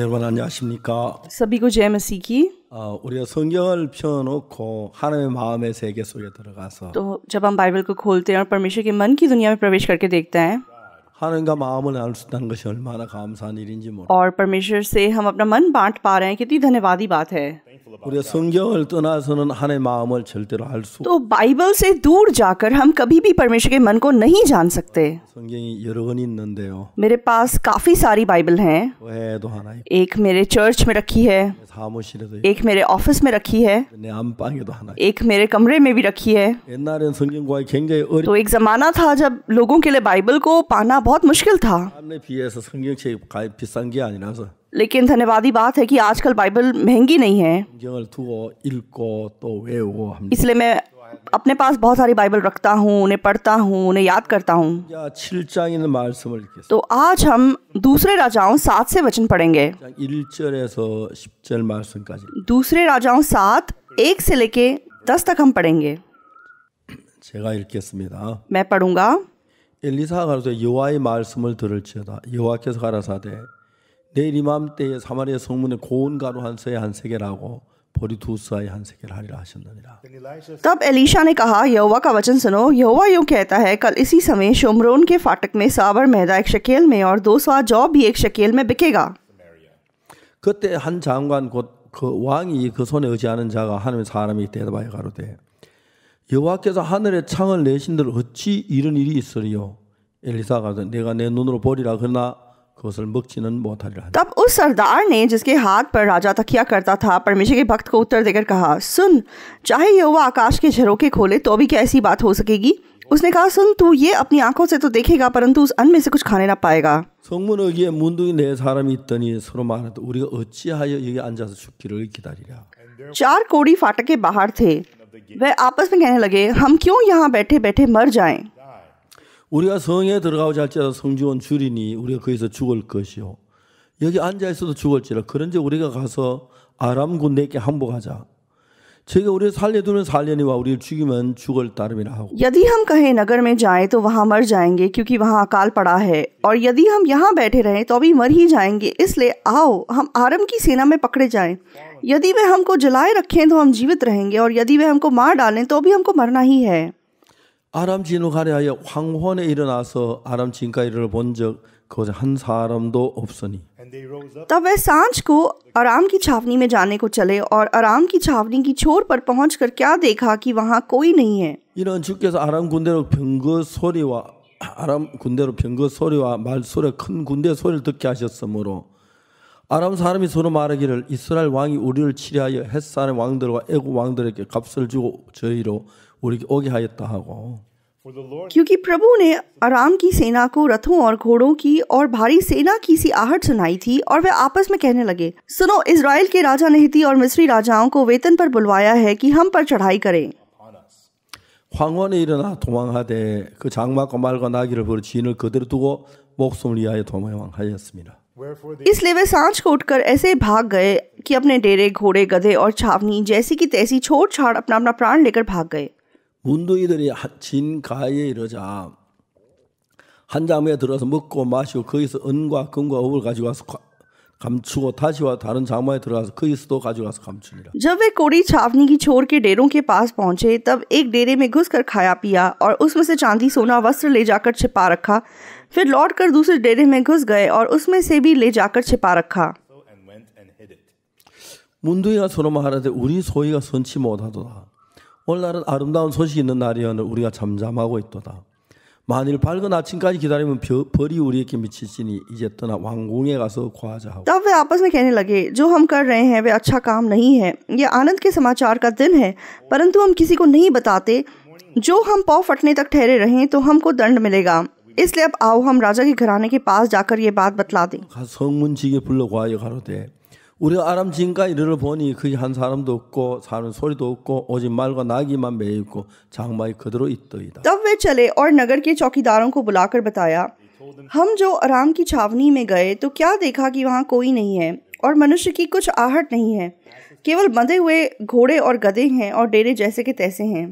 여러분 안녕하십니까? सभी को जय मसीह की 어, 우리가 성경을 펴놓고 하나님의 마음의 세계 속에 들어가서 तो जब हम बाइबल को खोलते हैं और परमेश्वर के मन की दुनिया में प्रवेश करके देखते हैं 하나님과 마음을 나눌 수 있다는 것이 얼마나 감사한 일인지 모르. और परमेश्वर से हम अपना मन बांट पा रहे हैं कितनी धन्यवादी बात है 우리가 성경을 떠나서는 마음을 절대로 तो बाइबल से दूर जाकर हम कभी भी परमेश्वर के मन को नहीं जान सकते. 성경이 여러 있는데요. मेरे पास काफी सारी बाइबल हैं. 하나 있고. एक मेरे चर्च में रखी है. 사무실에도 있고. एक मेरे ऑफिस में रखी है. 내 안방에도 하나. एक मेरे कमरे में भी रखी है. 옛날엔 굉장히 어려. तो एक जमाना था जब लोगों के लिए बाइबल को पाना बहुत मुश्किल था. 비해서 성경책이 비싼 게 아니라서. लेकिन धन्यवादी बात है कि आजकल बाइबल महंगी नहीं है तो इसलिए मैं अपने पास बहुत सारी बाइबल रखता हूँ उन्हें पढ़ता हूँ उन्हें याद करता हूँ तो आज हम दूसरे राजाओं सात से वचन पढ़ेंगे दूसरे राजाओं सात एक से लेके दस तक हम पढ़ेंगे मैं पढ़ूंगा 엘리사가서 여호와의 말씀을 들을지어다 여호와께서 가라사대 내일 이맘때에 사마리아 성문에 고운 가루 한 세에 한 세계라고 보리 두 수아에 한 세계를 하리라 하셨느니라. तब एलिशा ने कहा यहोवा का वचन सुनो यहोवा यूं कहता है कल इसी समय शोमरोन के फाटक में सावर मैदा एक शकेल में और दो सौ जौ भी एक शकेल में बिकेगा 그때 한 장관 곧 그 왕이 그 손에 의지하는 자가 하나님의 사람이 대답하여 가로되 여호와께서 하늘의 창을 내신들 어찌 이런 일이 있으리요 엘리사가 내가 내 눈으로 보리라 그러나 तब उस सरदार ने जिसके हाथ पर राजा तकिया करता था परमेश्वर के भक्त को उत्तर देकर कहा सुन चाहे ये हुआ आकाश के झरोके खोले तो भी क्या ऐसी बात हो सकेगी उसने कहा सुन तू ये अपनी आंखों से तो देखेगा परंतु उस अन्न में से कुछ खाने ना पाएगा चार कोड़ी फाटक के बाहर थे वह आपस में कहने लगे हम क्यों यहाँ बैठे बैठे मर जाएं 우리가 성에 들어가고자 할지라도 성주원 줄이니 우리가 거기서 죽을 것이요. 여기 앉아 있어도 죽을지라. 그런지 우리가 가서 아람 군대에게 항복하자. 제가 우리 살려두는 살려니와 우리를 죽이면 죽을 따름이라 하고. यदि हम कहें नगर में जाएं तो वहां मर जाएंगे क्योंकि वहां अकाल पड़ा है और यदि हम यहां बैठे रहें तो भी मर ही जाएंगे इसलिए आओ हम आरम की सेना में पकड़े जाएं यदि वे हमको जलाए रखें तो हम जीवित रहेंगे और यदि वे हमको मार डालें तो भी हमको मरना ही है 아람 진으로 가려 하여 황혼에 일어나서 아람 진가이를 본적 거기한 사람도 없으니 तब वह सांझ को आराम की छावनी में जाने को चले और आराम की छ ा व न 이런 주께서 아람 군대로 병거 소리와 아람 군대로 병거 소리와 말소리 큰 군대 소리를 듣게 하셨으므로 아람 사람이 서로 말하기를 이스라엘 왕이 우리를 치리하여 햇사람 왕들과 애굽 왕들에게 값을 주고 저희로 우리 क्योंकि प्रभु ने आराम की सेना को रथों और घोड़ों की और भारी सेना की सी आहट सुनाई थी और वे आपस में कहने लगे सुनो इसराइल के राजा नहती और मिस्री राजाओं को वेतन पर बुलवाया है कि हम पर चढ़ाई करें 일어나 도망하되 그 장막과 말과 나귀를 부르 진을 그대로 두고 목숨을 위하여 도망하였습니다. इसलिए वे सांझ को उठकर ऐसे भाग गए कि अपने डेरे घोड़े गधे और छावनी जैसी की तैसी छोड़ छाड़ अपना अपना प्राण लेकर भाग गए 문둥이들이 진가에 이르자 한 장에 들어서 먹고 마시고 거기서 은과 금과 업을 가지고 와서 감추고 다시와 다른 장마에 들어가서 그리스도 가져가서 감추니라. जब वे कोड़ी छावनी की छोर के डेरों के पास पहुंचे तब एक डेरे में घुसकर खाया पिया और उसमें से चांदी सोना वस्त्र ले जाकर छिपा रखा फिर लौट कर दूसरे डेरे में घुस गए और उसमें से भी ले जाकर छिपा रखा 문둥이가 서로 말하되 우리 소위가 선치 못하도다. 오늘날은 아름다운 소식이 있는 날이여는 우리가 잠잠하고 있도다. 만일 밝은 아침까지 기다리면 벌이 우리에게 미치시니 이제 떠나 왕궁에 가서 구하자. 하고 तब कहने लगे जो हम कर रहे हैं वे अच्छा काम नहीं है ये आनंद के समाचार का दिन है परंतु हम किसी को नहीं बताते जो हम पाँव फटने तक ठहरे रहे तो हमको दंड मिलेगा इसलिए अब आओ हम राजा के घराने के पास जाकर ये बात बतला दें 우리가 아람진과 이르러 보니 거기 한 사람도 없고 사는 소리도 없고 오직 말과 나귀만 매여 있고 장막이 그대로 있더이다. तब वे चले और नगर के चौकीदारों को बुलाकर बताया हम जो आराम की छावनी में गए तो क्या देखा कि वहाँ कोई नहीं है और मनुष्य की कुछ आहट नहीं है केवल बंधे हुए घोड़े और गधे हैं और डेरे जैसे के तैसे हैं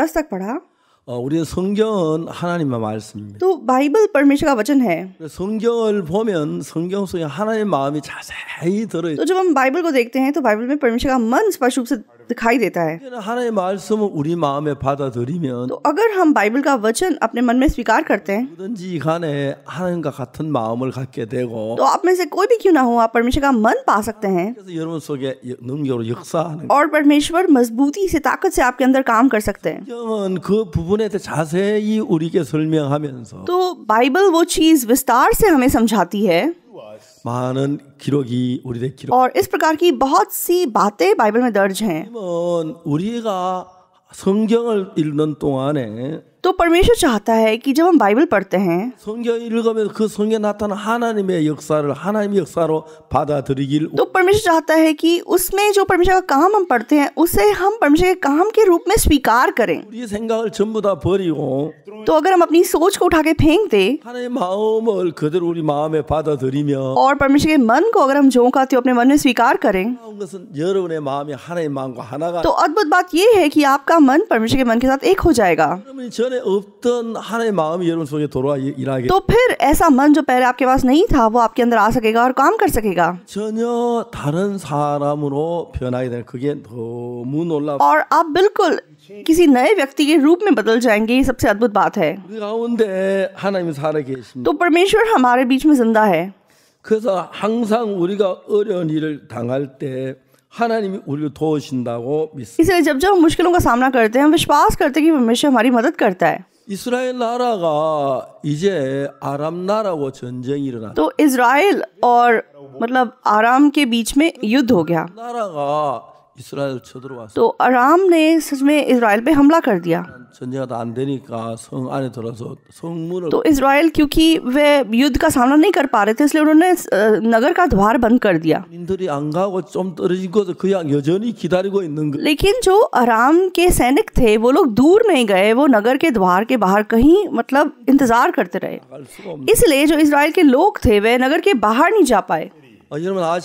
दस तक पढ़ा 우리의 성경은 하나님의 말씀입니다. तो बाइबल परमेश्वर का वचन है. 성경을 보면 성경 속에 하나님의 마음이 자세히 들어 있어요. तो जब हम बाइबल को देखते हैं तो बाइबल में परमेश्वर का मन स्पष्ट रूप से दिखाई देता है तो अगर हम बाइबल का वचन अपने मन में स्वीकार करते हैं तो आप में से कोई भी क्यों ना हो आप परमेश्वर का मन पा सकते हैं और परमेश्वर मजबूती से ताकत से आपके अंदर काम कर सकते हैं तो बाइबल वो चीज विस्तार से हमें समझाती है 많은 기록이 우리의 기록. और इस प्रकार की बहुत सी बातें बाइबल में दर्ज हैं. 우리가 성경을 읽는 동안에 तो परमेश्वर चाहता है कि जब हम बाइबल पढ़ते हैं तो परमेश्वर चाहता है कि उसमें जो परमेश्वर का काम हम पढ़ते हैं उसे हम परमेश्वर के काम के रूप में स्वीकार करें तो अगर हम अपनी सोच को उठा के फेंक दे और परमेश्वर के मन को अगर हम झोंकाते अपने मन में स्वीकार करें तो अद्भुत बात यह है कि आपका मन परमेश्वर के मन के साथ एक हो जाएगा 전에 없던 하나의 마음이 여러분 속에 돌아 일하게 तो फिर ऐसा मन जो पहले आपके पास नहीं था वो आपके अंदर आ सकेगा और काम कर सकेगा 전혀 다른 사람으로 변하게 되는 그게 너무 놀라 और आप बिल्कुल किसी नए व्यक्ति के रूप में बदल जाएंगे ये सबसे अद्भुत बात है 가운데 하나님 살아 계십니다 तो परमेश्वर हमारे बीच में जिंदा है 그래서 항상 우리가 어려운 일을 당할 때 इसलिए जब जब हम मुश्किलों का सामना करते हैं हम विश्वास करते हैं कि परमेश्वर हमारी मदद करता है 이스라엘 나라가 이제 아람 나라와 전쟁이 일어나. 또 이스라엘 और मतलब आराम के बीच में युद्ध हो गया. 나라가 तो आराम ने सच में इसराइल पे हमला कर दिया तो, तो इसराइल क्योंकि वे युद्ध का सामना नहीं कर पा रहे थे इसलिए उन्होंने नगर का द्वार बंद कर दिया तो तो लेकिन जो आराम के सैनिक थे वो लोग दूर नहीं गए वो नगर के द्वार के बाहर कहीं मतलब इंतजार करते रहे इसलिए जो इसराइल के लोग थे वे नगर के बाहर नहीं जा पाए और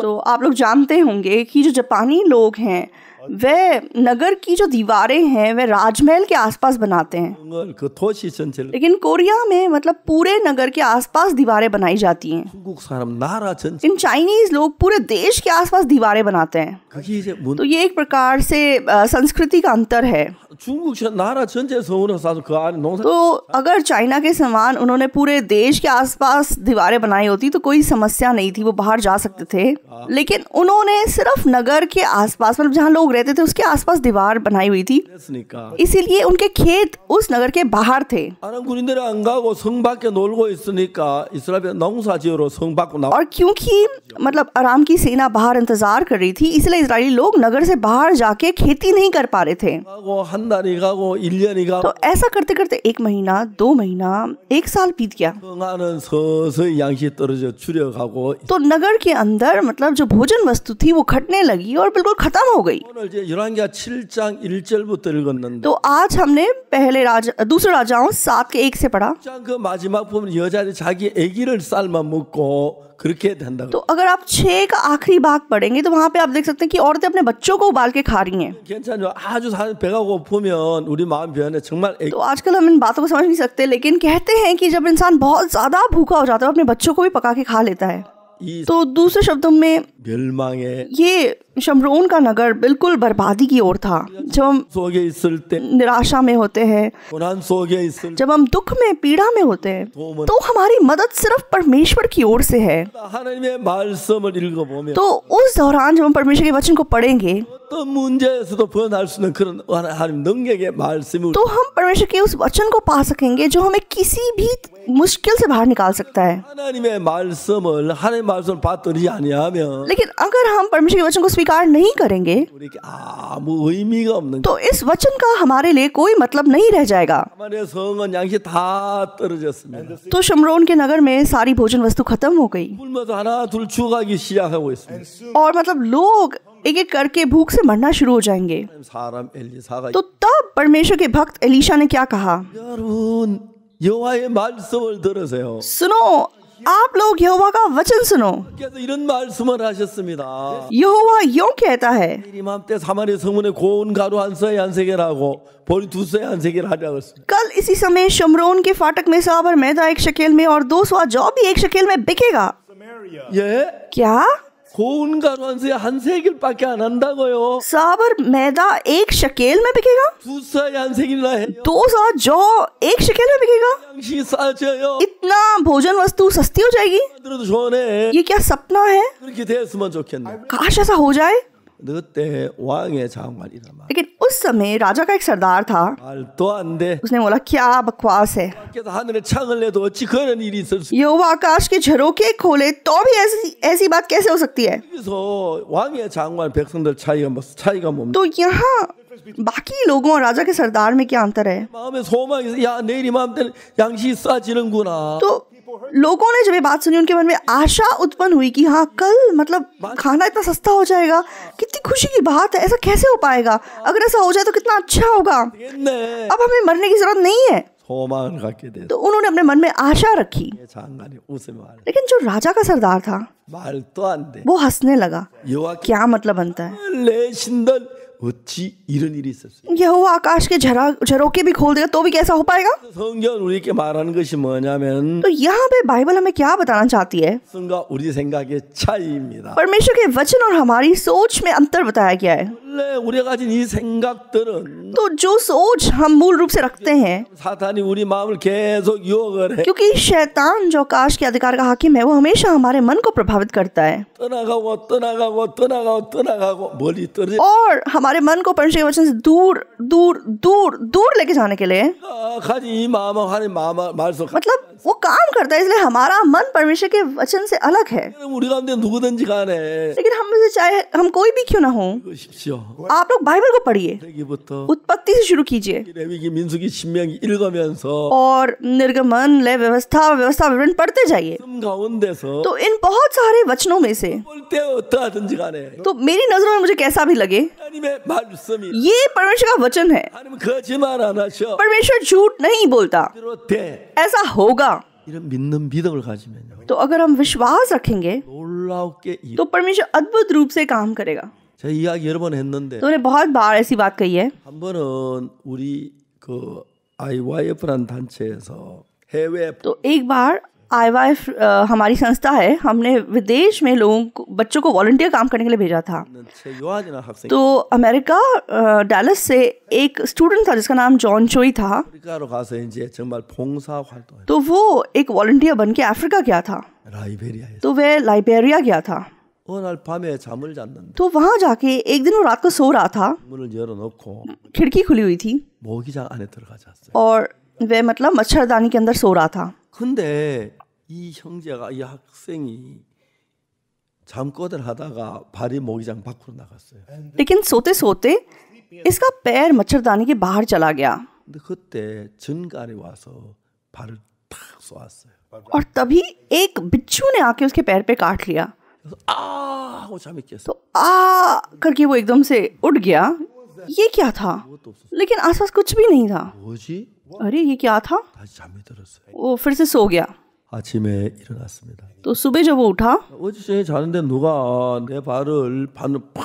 तो आप लोग जानते होंगे कि जो जापानी लोग हैं वह नगर की जो दीवारें हैं वह राजमहल के आसपास बनाते हैं लेकिन कोरिया में मतलब पूरे नगर के आसपास दीवारें बनाई जाती हैं इन चाइनीज लोग पूरे देश के आसपास दीवारें बनाते हैं तो ये एक प्रकार से संस्कृति का अंतर है तो, तो अगर चाइना के समान उन्होंने पूरे देश के आसपास दीवारें बनाई होती तो कोई समस्या नहीं थी वो बाहर जा सकते थे हाँ। लेकिन उन्होंने सिर्फ नगर के आसपास मतलब जहाँ लोग रहते थे उसके आसपास दीवार बनाई हुई थी इसीलिए उनके खेत उस नगर के बाहर थे और क्योंकि मतलब आराम की सेना बाहर इंतजार कर रही थी इसलिए इसराइली लोग नगर से बाहर जाके खेती नहीं कर पा रहे थे तो ऐसा करते करते एक महीना दो महीना एक साल बीत गया तो नगर के अंदर मतलब जो भोजन वस्तु थी वो खटने लगी और बिल्कुल खत्म हो गई तो आज हमने पहले राज दूसरे राजाओं सात के एक से पढ़ा तो अगर आप छः का आखिरी भाग पढ़ेंगे तो वहाँ पे आप देख सकते हैं कि औरतें अपने बच्चों को उबाल के खा रही है तो आजकल हम इन बातों को समझ नहीं सकते लेकिन कहते हैं कि जब इंसान बहुत ज़्यादा भूखा हो जाता है अपने बच्चों को भी पका के खा लेता है तो दूसरे शब्दों में ये शमरून का नगर बिल्कुल बर्बादी की ओर था जब हम निराशा में होते हैं जब हम दुख में पीड़ा में होते हैं तो, तो हमारी मदद सिर्फ परमेश्वर की ओर से है तो उस दौरान जब हम परमेश्वर के वचन को पढ़ेंगे तो, तो, तो हम परमेश्वर के उस वचन को पा सकेंगे जो हमें किसी भी मुश्किल से बाहर निकाल सकता है लेकिन अगर हम परमेश्वर के वचन को स्वीकार स्वीकार नहीं करेंगे तो इस वचन का हमारे लिए कोई मतलब नहीं रह जाएगा तो शमरोन के नगर में सारी भोजन वस्तु खत्म हो गई और मतलब लोग एक एक करके भूख से मरना शुरू हो जाएंगे तो तब परमेश्वर के भक्त एलिशा ने क्या कहा सुनो आप लोग यहोवा का वचन सुनो यहोवा यो कहता है कल इसी समय शमरोन के फाटक में साबर मैदा एक शकेल में और दो सौ जौ भी एक शकेल में बिकेगा ये क्या खून का 혼가로한세 한 세길밖에 안 한다고요. साबर मैदा एक शकेल में बिकेगा दो सौ जो एक शकेल में बिकेगा इतना भोजन वस्तु सस्ती हो जाएगी ये क्या सपना है काश ऐसा हो जाए लेकिन उस समय राजा का एक सरदार था उसने बोला क्या बकवास है यहोवा आकाश के झरोखे खोले तो भी ऐसी ऐसी बात कैसे हो सकती है तो यहाँ बाकी लोगों और राजा के सरदार में क्या अंतर है तो लोगों ने जब ये बात सुनी उनके मन में आशा उत्पन्न हुई कि हाँ कल मतलब खाना इतना सस्ता हो जाएगा कितनी खुशी की बात है ऐसा कैसे हो पाएगा अगर ऐसा हो जाए तो कितना अच्छा होगा अब हमें मरने की जरूरत नहीं है तो उन्होंने अपने मन में आशा रखी लेकिन जो राजा का सरदार था तो वो हंसने लगा क्या मतलब बनता है 어찌 이런 일이 있었어요? 여호와 आकाश के झरा झरोके भी खोल देगा तो भी कैसा हो पाएगा? 성경 우리에게 말하는 것이 뭐냐면 तो यहाँ पे बाइबल हमें क्या बताना चाहती है? 우리 생각의 차이입니다. परमेश्वर के वचन और हमारी सोच में अंतर बताया गया है. 원래 우리가 가진 이 생각들은 तो जो सोच हम मूल रूप से रखते हैं 사탄이 우리 마음을 계속 유혹을 해. क्योंकि शैतान जो आकाश के अधिकार का हाकिम है वो हमेशा हमारे मन को प्रभावित करता है. 떠나가고 떠나가고 떠나가고 떠나가고 멀리 떨어져. और हम हमारे मन को परमेश्वर के वचन से दूर दूर दूर दूर लेके जाने के लिए मतलब वो काम करता है इसलिए हमारा मन परमेश्वर के वचन से अलग है लेकिन हम से चाहे हम कोई भी क्यों ना हो आप लोग बाइबल को पढ़िए उत्पत्ति से शुरू कीजिए और निर्गमन लय व्यवस्था व्यवस्था विवरण पढ़ते जाइए तो इन बहुत सारे वचनों में से तो मेरी नजरों में मुझे कैसा भी लगे ये परमेश्वर का वचन है परमेश्वर झूठ नहीं बोलता ऐसा होगा तो अगर हम विश्वास रखेंगे तो परमेश्वर अद्भुत रूप से काम करेगा तो बहुत बार ऐसी बात कही है तो एक बार आई वाई हमारी संस्था है हमने विदेश में लोगों को बच्चों को वॉल्टियर काम करने के लिए भेजा था अच्छा, तो अमेरिका डैलस से एक स्टूडेंट था जिसका नाम जॉन चोई था अच्छा तो वो एक वॉल्टियर बन के अफ्रीका गया था तो वह लाइबेरिया गया था तो वहाँ जाके एक दिन वो रात को सो रहा था खिड़की खुली हुई थी और वह मतलब मच्छरदानी के अंदर सो रहा था 근데 이 형제가 이 학생이 잠꼬대를 하다가 발이 모기장 밖으로 나갔어요. लेकिन सोते सोते इसका पैर मच्छरदानी के बाहर चला गया 근데 그때 전갈이 와서 발을 और तभी एक बिच्छू ने आके उसके पैर पे काट लिया आ तो आ करके वो एकदम से उठ गया ये क्या था तो लेकिन आसपास कुछ भी नहीं था अरे ये क्या था तो वो फिर से सो गया 일어났습니다. तो सुबह जब वो उठा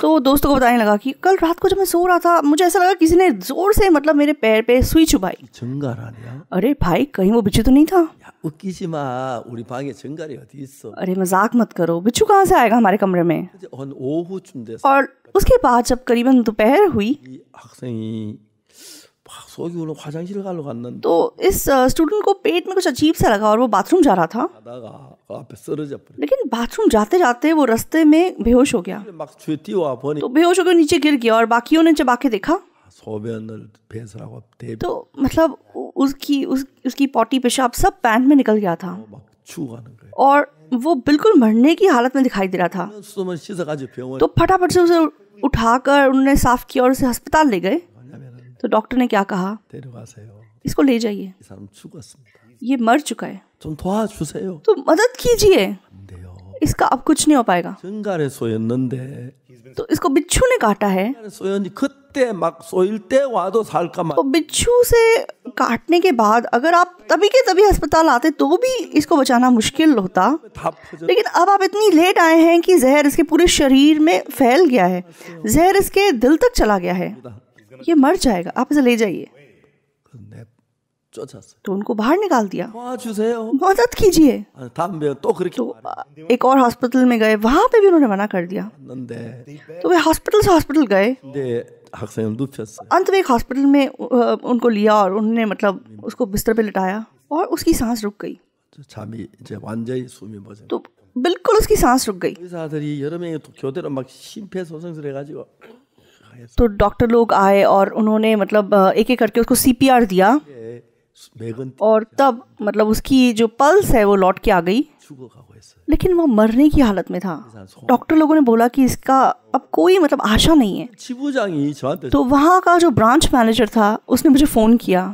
तो दोस्तों को बताने लगा कि कल रात को जब मैं सो रहा था मुझे ऐसा लगा किसी ने जोर से मतलब मेरे पैर पे सुई चुभाई हाँ। अरे भाई कहीं वो बिच्छू तो नहीं था अरे मजाक मत करो बिच्छू कहाँ से आएगा हमारे कमरे में अच्छा, और उसके बाद जब करीबन दोपहर हुई तो इस स्टूडेंट को पेट में कुछ अजीब सा लगा और वो बाथरूम जा रहा था लेकिन बाथरूम जाते जाते वो रस्ते में बेहोश हो गया तो बेहोश होकर नीचे गिर गया और बाकियों ने जब आके देखा तो मतलब उसकी उस, उसकी पॉटी पेशाब सब पैंट में निकल गया था और वो बिल्कुल मरने की हालत में दिखाई दे रहा था तो फटाफट से उसे उठाकर उन्होंने साफ किया और उसे अस्पताल ले गए तो डॉक्टर ने क्या कहा इसको ले जाइए ये मर चुका है तो मदद कीजिए इसका अब कुछ नहीं हो पाएगा तो इसको बिच्छू ने काटा है तो बिच्छू से काटने के बाद अगर आप तभी के तभी अस्पताल आते तो भी इसको बचाना मुश्किल होता लेकिन अब आप इतनी लेट आए हैं कि जहर इसके पूरे शरीर में फैल गया है जहर इसके दिल तक चला गया है ये मर जाएगा आप इसे ले जाइए तो उनको बाहर निकाल दिया मदद कीजिए तो एक और हॉस्पिटल में गए वहाँ पे भी उन्होंने मना कर दिया तो वे हॉस्पिटल से हॉस्पिटल गए अंत में एक हॉस्पिटल में उनको लिया और उन्होंने मतलब उसको बिस्तर पे लिटाया और उसकी सांस रुक गई तो बिल्कुल उसकी सांस रुक गई तो तो डॉक्टर लोग आए और उन्होंने मतलब एक एक करके उसको सी दिया और तब मतलब उसकी जो पल्स है वो लौट के आ गई लेकिन वो मरने की हालत में था डॉक्टर लोगों ने बोला कि इसका अब कोई मतलब आशा नहीं है तो वहाँ का जो ब्रांच मैनेजर था उसने मुझे फ़ोन किया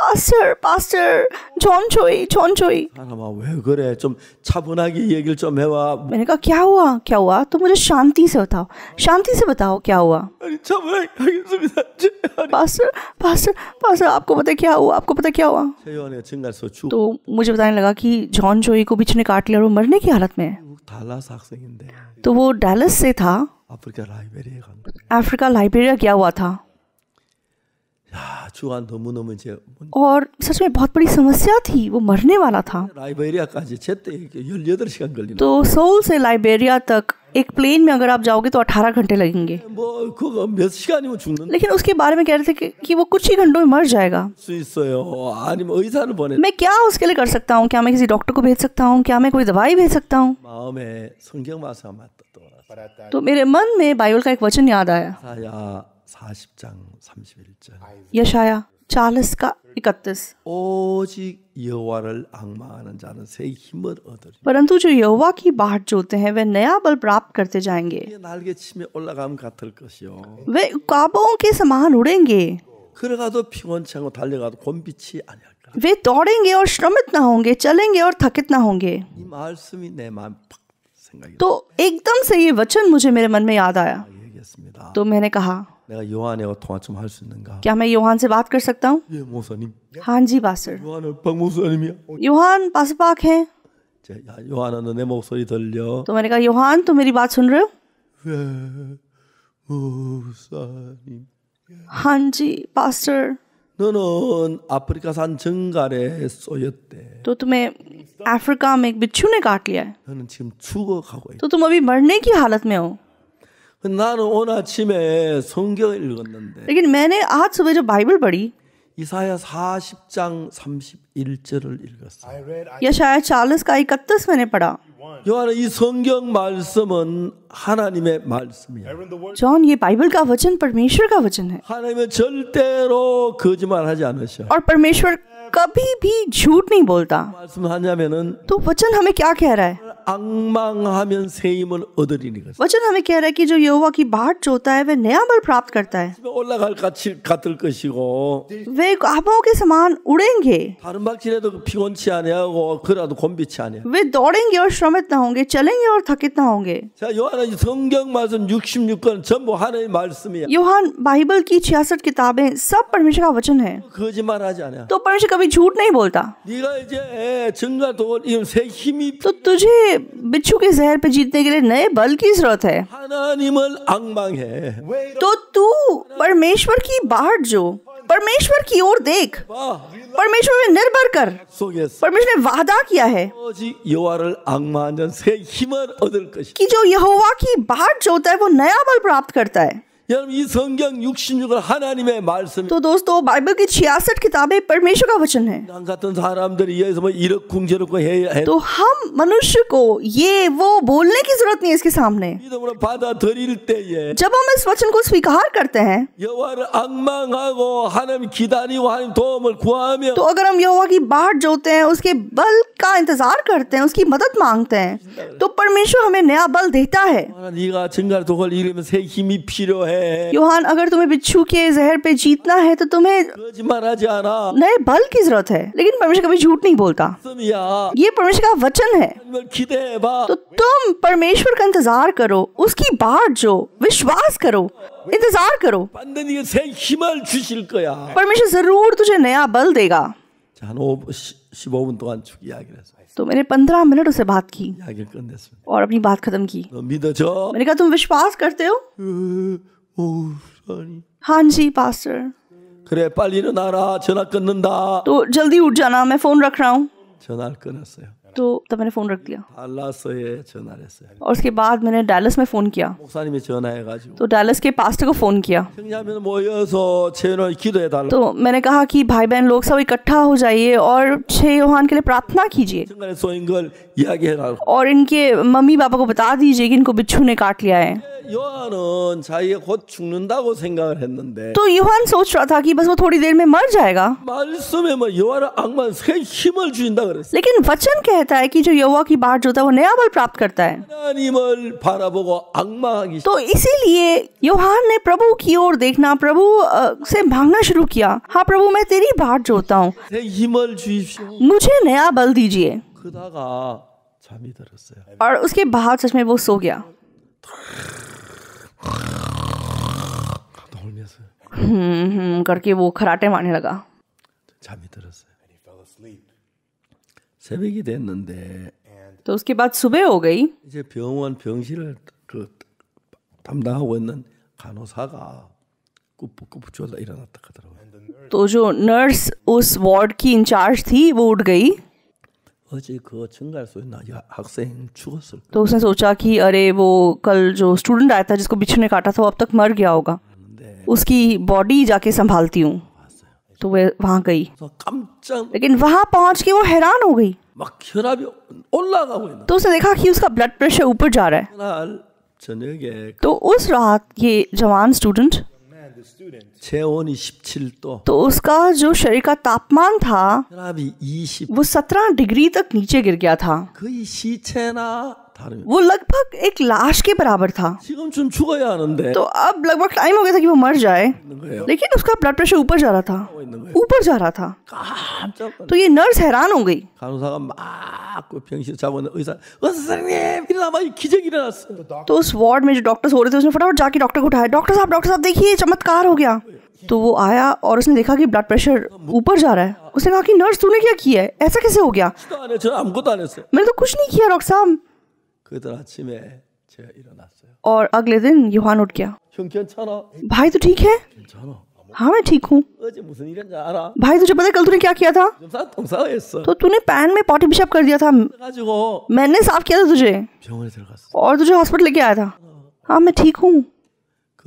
Pastor, Pastor, 천천히, 천천히. 하나마 왜 그래? 좀 차분하게 얘기를 좀 해와. मैंने कहा क्या हुआ? क्या हुआ? तो मुझे शांति से बताओ. शांति से बताओ क्या हुआ? Pastor, Pastor, Pastor, आपको पता क्या हुआ? आपको पता क्या हुआ? तो मुझे बताने लगा कि जॉन जोई को बीच ने काट लिया और वो मरने की हालत में है तो वो डैलस से था अफ्रीका लाइब्रेरिया क्या हुआ था हाँ, और सच में बहुत बड़ी समस्या थी वो मरने वाला था तो सोल से लाइबेरिया तक एक प्लेन में अगर आप जाओगे तो 18 घंटे लगेंगे लेकिन उसके बारे में कह रहे थे कि, कि वो कुछ ही घंटों में मर जाएगा मैं क्या उसके लिए कर सकता हूँ क्या मैं किसी डॉक्टर को भेज सकता हूँ क्या मैं कोई दवाई भेज सकता हूँ तो मेरे मन में बाइबल का एक वचन याद आया 40장 31절. 여샤야 40가 31. 오직 여호와를 악망하는 자는 새 힘을 얻으리. परंतु जो यहोवा की बाट जोते हैं वे नया बल प्राप्त करते जाएंगे. 날개 올라감 같을 것이요. वे काबों के समान उड़ेंगे. 그래가도 피곤치 않고 달려가도 곤비치 아니할 वे दौड़ेंगे और श्रमित ना होंगे, चलेंगे और थकित ना होंगे. तो एकदम से ये वचन मुझे मेरे मन में याद आया. तो मैंने कहा 내가 요한의 통화 좀 있는가? क्या मैं योहान से बात कर सकता हूँ? 예, 목사님. हाँ जी, पास्टर. 요한은 박 목사님이야. 요한 पास्टर पाक हैं. 제 야, 요한아 너내 목소리 들려? तो मैंने कहा योहान तुम मेरी सुन रहे हो? 예, 목사님. हाँ जी, पास्टर. 너는 아프리카 산 정갈에 쏘였대. तो तुम्हें अफ्रीका में एक बिच्छू ने काट लिया है. 너는 지금 죽어가고 있어. तो तुम अभी मरने की हालत में हो. 나는 오늘 아침에 성경을 읽었는데. लेकिन मैंने आज सुबह जो बाइबल पढ़ी 이사야 40장 31절을 읽었어요. यशाया 40 का 31 मैंने पढ़ा 요한은 이 성경 말씀은 하나님의 말씀이야. जॉन ये बाइबल का वचन परमेश्वर का वचन है 하나님은 절대로 거짓말하지 않으셔. और परमेश्वर कभी भी झूठ नहीं बोलता 말씀하냐면은 तो वचन हमें क्या कह रहा है 악망하면 새 힘을 얻으리니 वचन हमें कह रहा है कि जो यहोवा की बाट जोता है वह नया बल प्राप्त करता है 올라갈 같이 같을 것이고 वे आभों के समान उड़ेंगे 다른 박질에도 피곤치 아니하고 그라도 곤비치 아니야 वे दौड़ेंगे और श्रम भ्रमित ना होंगे चलेंगे और थकित ना होंगे योहान बाइबल की छियासठ किताबें सब परमेश्वर का वचन है तो परमेश्वर कभी झूठ नहीं बोलता तो तुझे बिच्छू के जहर पे जीतने के लिए नए बल की जरूरत है तो तू परमेश्वर की बाट जो परमेश्वर की ओर देख परमेश्वर में निर्भर कर परमेश्वर ने वादा किया है कि जो यहोवा की जो जोता है वो नया बल प्राप्त करता है तो दोस्तों बाइबल की छियासठ किताबें परमेश्वर का वचन है तो हम मनुष्य को ये वो बोलने की जरूरत नहीं है इसके सामने जब हम इस वचन को स्वीकार करते हैं तो अगर हम यहोवा की बाट जोते हैं उसके बल का इंतजार करते हैं उसकी मदद मांगते हैं तो परमेश्वर हमें नया बल देता है योहान अगर तुम्हें बिच्छू के जहर पे जीतना है तो तुम्हें मारा जाना नए बल की जरूरत है लेकिन परमेश्वर कभी झूठ नहीं बोलता ये परमेश्वर का वचन है तो तुम परमेश्वर का इंतजार करो उसकी बात जो विश्वास करो इंतजार करो परमेश्वर जरूर तुझे नया बल देगा तो, तो मैंने पंद्रह मिनट उसे बात की और अपनी बात खत्म की मैंने कहा तुम विश्वास करते हो हम्म। हाँ जी पास्टर 그래 빨리 일어나라 전화 कन्नदा तो जल्दी उठ जाना मैं फोन रख रहा हूँ 전화를 끊었어요 तो तब मैंने फ़ोन रख दिया 달라스에 전화를 했어요 और उसके बाद मैंने डायलस में फ़ोन किया 목사님이 전화해가지고 तो डायलस के पास्टर को फ़ोन किया तो मैंने कहा कि भाई बहन लोग सब इकट्ठा हो जाइए और छह योहान के लिए प्रार्थना कीजिए और इनके मम्मी पापा को बता दीजिए कि इनको बिच्छू ने काट लिया है तो यूहान सोच रहा था कि बस वो थोड़ी देर में मर जाएगा लेकिन वचन कहता है कि जो यहोवा की बाट जोता है वो नया बल प्राप्त करता है तो इसीलिए योहान ने प्रभु की ओर देखना प्रभु से भागना शुरू किया हाँ प्रभु मैं तेरी बाट जोता हूँ मुझे नया बल दीजिए और उसके बाद सच में वो सो गया तो हम्म, करके वो खराटे मारने लगा तो उसके बाद सुबह हो गई तो, तो जो नर्स उस वार्ड की इंचार्ज थी वो उठ गई तो उसने सोचा कि अरे वो कल जो स्टूडेंट आया था जिसको बिच्छू ने काटा था वो अब तक मर गया होगा उसकी बॉडी जाके संभालती हूँ तो वह वहाँ गई तो लेकिन वहाँ पहुँच के वो हैरान हो गई तो उसने देखा कि उसका ब्लड प्रेशर ऊपर जा रहा है तो उस रात ये जवान स्टूडेंट तो उसका जो शरीर का तापमान था वो सत्रह डिग्री तक नीचे गिर गया था वो लगभग एक लाश के बराबर था तो अब लगभग टाइम हो गया था कि वो मर जाए लेकिन उसका ब्लड प्रेशर ऊपर जा रहा था ऊपर जा रहा था तो ये नर्स हैरान हो गई तो उस वार्ड में जो डॉक्टर्स हो रहे थे उसने फटाफट जाके डॉक्टर को उठाया डॉक्टर साहब डॉक्टर साहब देखिए चमत्कार हो गया तो वो आया और उसने देखा कि ब्लड प्रेशर ऊपर जा रहा है उसने कहा कि नर्स तूने क्या किया है ऐसा कैसे हो गया मैंने तो कुछ नहीं किया डॉक्टर साहब और अगले दिन यूहान उठ गया भाई तो ठीक है हाँ मैं ठीक हूँ भाई तुझे पता कल तूने क्या किया था तो तूने पैन में पॉटी पिशाब कर दिया था मैंने साफ किया था तुझे और तुझे हॉस्पिटल लेके आया था हाँ मैं ठीक हूँ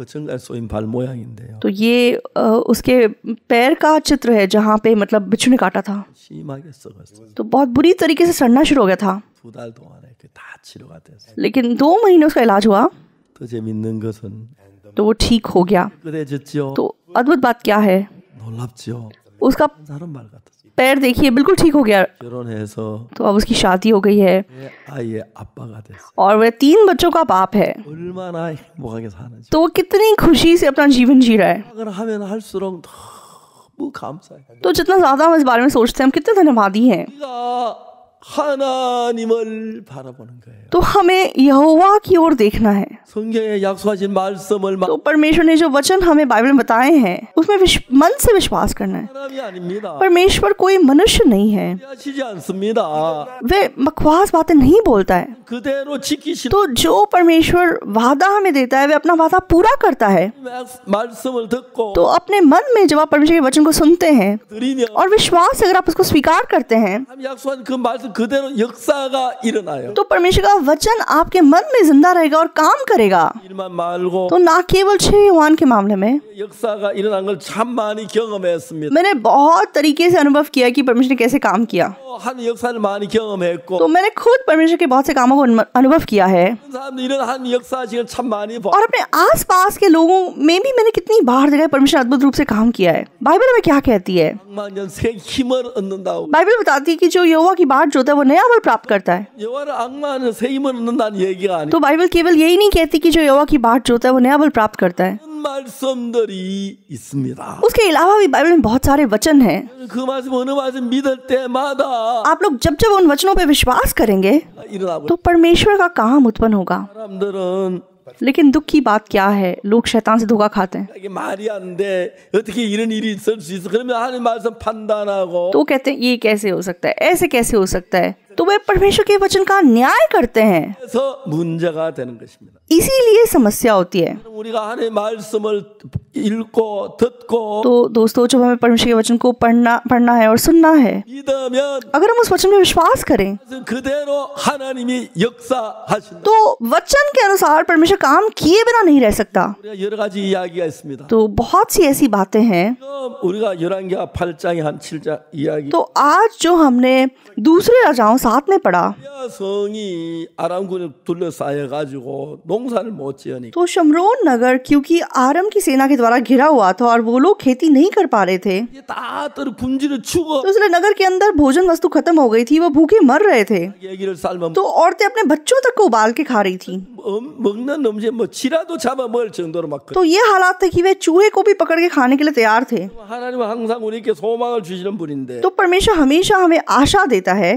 तो ये उसके पैर का चित्र है जहाँ पे मतलब बिच्छू ने काटा था तो बहुत बुरी तरीके से सड़ना शुरू हो गया था तो लेकिन दो महीने उसका इलाज हुआ तो, तो वो ठीक हो गया तो, तो अद्भुत बात क्या है उसका पैर देखिए बिल्कुल ठीक हो गया तो अब उसकी शादी हो गई है और वह तीन बच्चों का बाप है तो वो कितनी खुशी से अपना जीवन जी रहा है तो जितना ज्यादा हम इस बारे में सोचते हैं हम कितने धन्यवादी हैं तो हमें यहोवा की ओर देखना है तो परमेश्वर ने जो वचन हमें बाइबल में बताए हैं उसमें मन से विश्वास करना है परमेश्वर कोई मनुष्य नहीं है वे बकवास बातें नहीं बोलता है तो जो परमेश्वर वादा हमें देता है वे अपना वादा पूरा करता है तो अपने मन में जब आप परमेश्वर के वचन को सुनते हैं और विश्वास अगर आप उसको स्वीकार करते हैं तो परमेश्वर का वचन आपके मन में जिंदा रहेगा और काम करेगा तो ना केवल छह युवान के मामले में मैंने बहुत तरीके से अनुभव किया कि परमेश्वर ने कैसे काम किया तो मैंने खुद परमेश्वर के बहुत से कामों को अनुभव किया है और अपने आस पास के लोगों में भी मैंने कितनी बार देखा परमेश्वर अद्भुत रूप से काम किया है बाइबल में क्या कहती है बाइबल बताती है कि जो युवा की बात जो होता है वो नया बल प्राप्त करता है तो बाइबल केवल यही नहीं कहती कि जो युवा की बाट जो होता है वो नया बल प्राप्त करता है उसके अलावा भी बाइबल में बहुत सारे वचन है आप लोग जब जब उन वचनों पर विश्वास करेंगे तो परमेश्वर का काम उत्पन्न होगा लेकिन दुख की बात क्या है लोग शैतान से धोखा खाते हैं तो, तो कहते हैं ये कैसे हो सकता है ऐसे कैसे हो सकता है तो वे परमेश्वर के वचन का न्याय करते हैं इसीलिए समस्या होती है तो दोस्तों जब हमें परमेश्वर के वचन को पढ़ना पढ़ना है और सुनना है अगर हम उस वचन में विश्वास करें तो वचन के अनुसार परमेश्वर काम किए बिना नहीं रह सकता तो बहुत सी ऐसी बातें हैं हाँ, तो आज जो हमने दूसरे राजाओं साथ में पड़ा तो शमरोन नगर क्योंकि आरम की सेना के द्वारा घिरा हुआ था और वो लोग खेती नहीं कर पा रहे थे तो इसलिए नगर के अंदर भोजन वस्तु खत्म हो गई थी वो भूखे मर रहे थे तो औरतें अपने बच्चों तक को उबाल के खा रही थी तो ये हालात थे कि वे चूहे को भी पकड़ के खाने के लिए तैयार थे तो परमेश्वर हमेशा हमें आशा देता है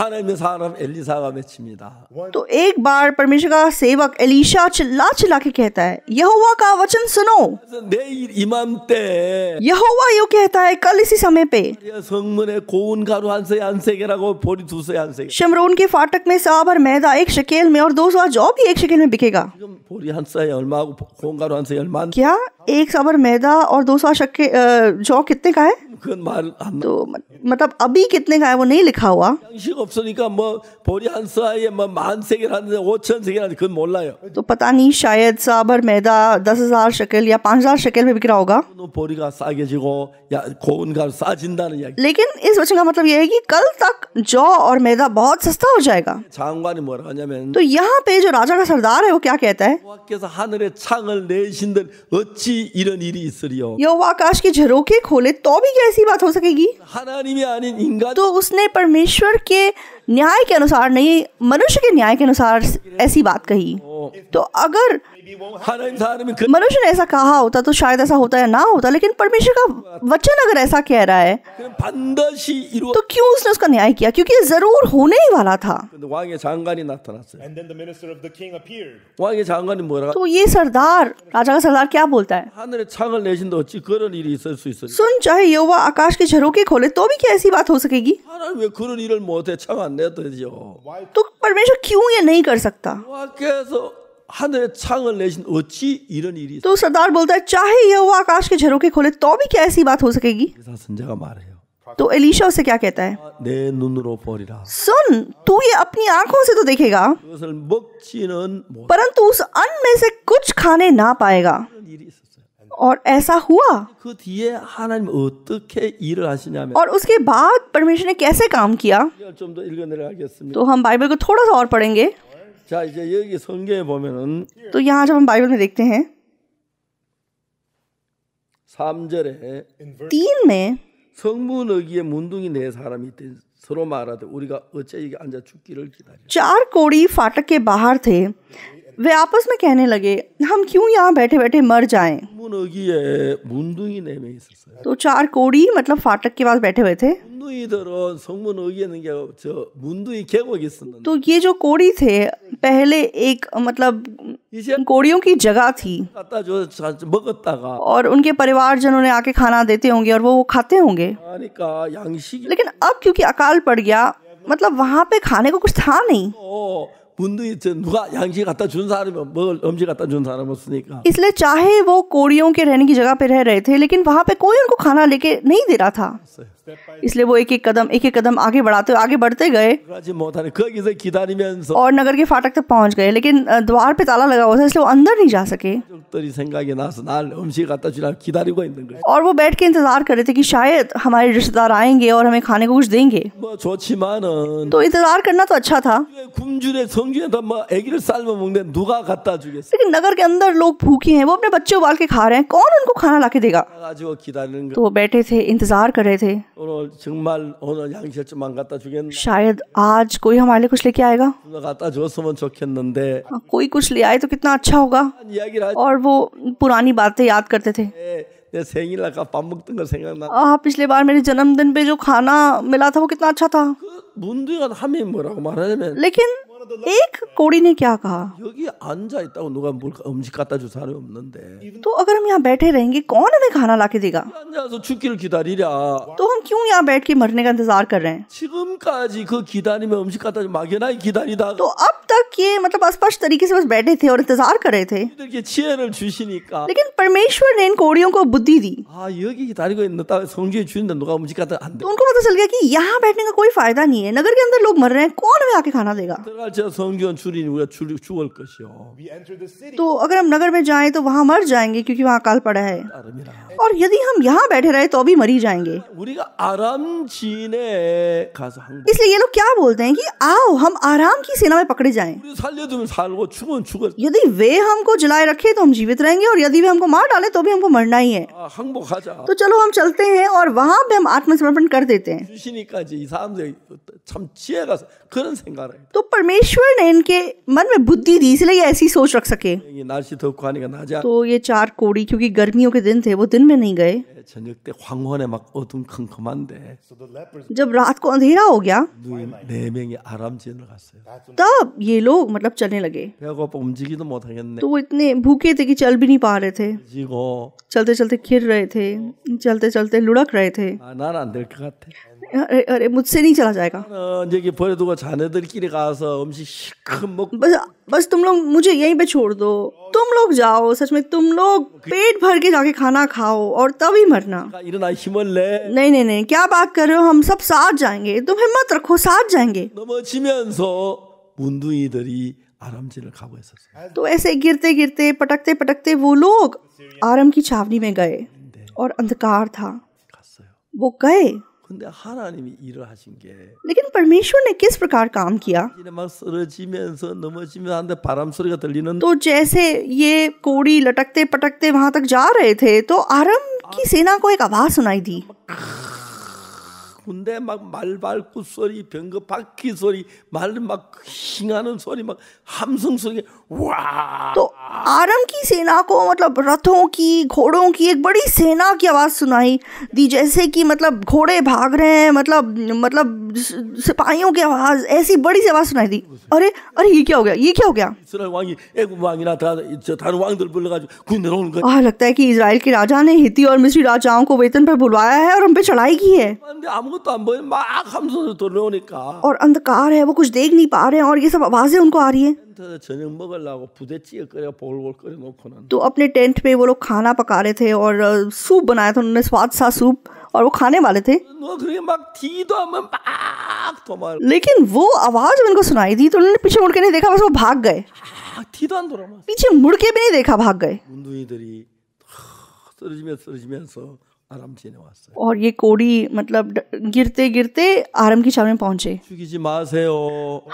하나님의 사람 엘리사가 외칩니다. 또 एकबार परमेश्वर का सेवक एलीशा चिल्ला चिल्ला के कहता है यहोवा का वचन सुनो नेर यहोवा यो कहता है कल इसी समय पे शमरोन के फाटक में साब और मैदा एक शकेल में और 200 जौ भी एक शकेल में बिकेगा क्या एक साबर मैदा और दो सौ शक्के जौ कितने का है तो मतलब अभी कितने का है वो नहीं लिखा हुआ 없으니까 뭐 보리 한 사이에 뭐만 세겔 한 오천 세겔 한 그건 몰라요. 또 तो पता नहीं 사버 메다 और 샤켈 야 हजार 샤켈 में बिक रहा होगा बोरी가 싸게지고 야 고운 가 싸진다는 이야기. लेकिन इस वचन का मतलब यह है कि कल तक जौ और मैदा बहुत सस्ता हो जाएगा 장관이 뭐라 하냐면 또 यहां पे जो राजा का सरदार है वो क्या कहता है 와께서 하늘의 창을 내신들 어찌 이런 일이 있으리요. 여호와 आकाश की झरोखे खोले तो भी कैसी बात हो सकेगी 하나님이 아닌 인간 तो उसने परमेश्वर के न्याय के अनुसार नहीं मनुष्य के न्याय के अनुसार ऐसी बात कही तो अगर मनुष्य ने ऐसा कहा होता तो शायद ऐसा होता या ना होता लेकिन परमेश्वर का वचन अगर ऐसा कह रहा है तो क्यों उसने उसका न्याय किया क्योंकि ये जरूर होने ही वाला था तो ये सरदार राजा का सरदार क्या बोलता है हाँ, सुन चाहे युवा आकाश के झरोके खोले तो भी क्या ऐसी बात हो सकेगी हाँ, हाँ, 내더지요 तो परमेश्वर क्यों ये नहीं कर सकता तो सरदार बोलता है चाहे हुआ आकाश के झरोके खोले तो भी क्या ऐसी बात हो सकेगी तो एलिशा उससे क्या कहता है हाँ, सुन तू ये अपनी आंखों से तो देखेगा परंतु उस अन्न में से कुछ खाने ना पाएगा. और ऐसा हुआ और उसके बाद परमेश्वर ने कैसे काम किया तो हम बाइबल को थोड़ा सा और पढ़ेंगे तो यहाँ जब हम बाइबल में देखते हैं तीन में चार कोड़ी फाटक के बाहर थे वे आपस में कहने लगे हम क्यों यहाँ बैठे बैठे मर जाए तो चार कोड़ी मतलब फाटक के पास बैठे हुए थे तो, तो ये जो कोड़ी थे पहले एक मतलब कोड़ियों की जगह थी और उनके परिवार जनों ने आके खाना देते होंगे और वो वो खाते होंगे लेकिन अब क्योंकि अकाल पड़ गया मतलब वहाँ पे खाने को कुछ था नहीं इसलिए चाहे वो कोड़ियों के रहने की जगह पे रह रहे थे लेकिन वहाँ पे कोई उनको खाना लेके नहीं दे रहा था इसलिए वो एक एक कदम एक एक कदम आगे बढ़ाते आगे बढ़ते गए और नगर के फाटक तक पहुँच गए लेकिन द्वार पे ताला लगा हुआ था इसलिए वो अंदर नहीं जा सके और वो बैठ के इंतजार कर रहे थे कि शायद हमारे रिश्तेदार आएंगे और हमें खाने को कुछ देंगे तो इंतजार करना तो अच्छा था तो एक ही साल में मुंगे दुगा खत्ता चुके लेकिन नगर के अंदर लोग भूखे हैं वो अपने बच्चे उबाल के खा रहे हैं कौन उनको खाना ला के देगा तो बैठे थे इंतजार कर रहे थे शायद आज कोई हमारे लिए कुछ लेके आएगा 누가 갖다 हाँ, कोई कुछ ले आए तो कितना अच्छा होगा हाँ, और वो पुरानी बातें याद करते थे 내 हाँ, पिछले बार मेरे जन्मदिन पे जो खाना मिला था वो कितना अच्छा था लेकिन एक कोड़ी ने क्या कहा तो अगर हम यहाँ बैठे रहेंगे कौन हमें खाना ला के देगा तो हम क्यों यहाँ बैठ के मरने का इंतजार कर रहे हैं तो अब तक ये मतलब स्पष्ट तरीके से बस बैठे थे और इंतजार कर रहे थे लेकिन परमेश्वर ने इन कोड़ियों को बुद्धि दी तो उनको पता चल गया कि यहाँ बैठने का कोई फायदा नहीं है हैं नगर के अंदर लोग मर रहे हैं कौन हमें आके खाना देगा तो अगर हम नगर में जाएं तो वहाँ मर जाएंगे क्योंकि वहाँ काल पड़ा है और यदि हम यहाँ बैठे रहे तो भी मरी जाएंगे इसलिए ये लोग क्या बोलते हैं कि आओ हम आराम की सेना में पकड़े जाएं यदि वे हमको जलाए रखे तो हम जीवित रहेंगे और यदि वे हमको मार डाले तो भी हमको मरना ही है हाँ, तो चलो हम चलते हैं और वहाँ पे हम आत्मसमर्पण कर देते हैं 참 지혜가 그런 생각을 해요. तो परमेश्वर ने इनके मन में बुद्धि दी इसलिए ये ऐसी सोच रख सके ये 날씨 덥고 하니까 낮아. तो ये चार कोड़ी क्योंकि गर्मियों के दिन थे वो दिन में नहीं गए. 저녁 때 황혼에 막 어둠컴컴한데. जब रात को अंधेरा हो गया. 네 명이 아람진을 갔어요. तब ये लोग मतलब चलने लगे. 배고파 움직이도 못 하겠네. तो वो इतने भूखे थे कि चल भी नहीं पा रहे थे. 지고. चलते चलते खिर रहे थे. चलते चलते लुढ़क रहे थे. 아, 난안될것 같아. अरे अरे मुझसे नहीं चला जाएगा हाँ, देखिए तो बस बस तुम लोग मुझे यहीं पे छोड़ दो तुम लोग जाओ सच में तुम लोग पेट भर के जाके खाना खाओ और तभी मरना नहीं नहीं नहीं क्या बात कर रहे हो हम सब साथ जाएंगे तुम हिम्मत रखो साथ जाएंगे तो ऐसे गिरते गिरते पटकते पटकते वो लोग आराम की छावनी में गए और अंधकार था वो गए लेकिन परमेश्वर ने किस प्रकार काम किया तो जैसे ये कोड़ी लटकते पटकते वहां तक जा रहे थे तो आरम की सेना को एक आवाज सुनाई दी 군대 막 말발굽 소리, 병거 바퀴 소리, 말막 힝하는 소리, 막 함성 소리, 와. तो आरम की सेना को मतलब रथों की घोड़ों की एक बड़ी सेना की आवाज़ सुनाई दी जैसे कि मतलब घोड़े भाग रहे हैं मतलब मतलब सिपाहियों की आवाज़ ऐसी बड़ी सी आवाज़ सुनाई दी अरे अरे ये क्या हो गया ये क्या हो गया आ, लगता है कि इसराइल के राजा ने हिती और मिस्री राजाओं को वेतन पर बुलवाया है और हम पे चढ़ाई की है तो तो और अंधकार है वो कुछ देख नहीं पा रहे हैं और ये सब आवाजें उनको आ रही है तो अपने टेंट पे वो लोग खाना पका रहे थे और सूप बनाया था उन्होंने स्वाद सा सूप और वो खाने वाले थे तो लेकिन वो आवाज उनको सुनाई दी तो उन्होंने पीछे मुड़ के नहीं देखा बस वो भाग गए पीछे मुड़ के भी नहीं देखा भाग गए आराम और ये कोड़ी मतलब गिरते गिरते आराम की छावनी में पहुंचे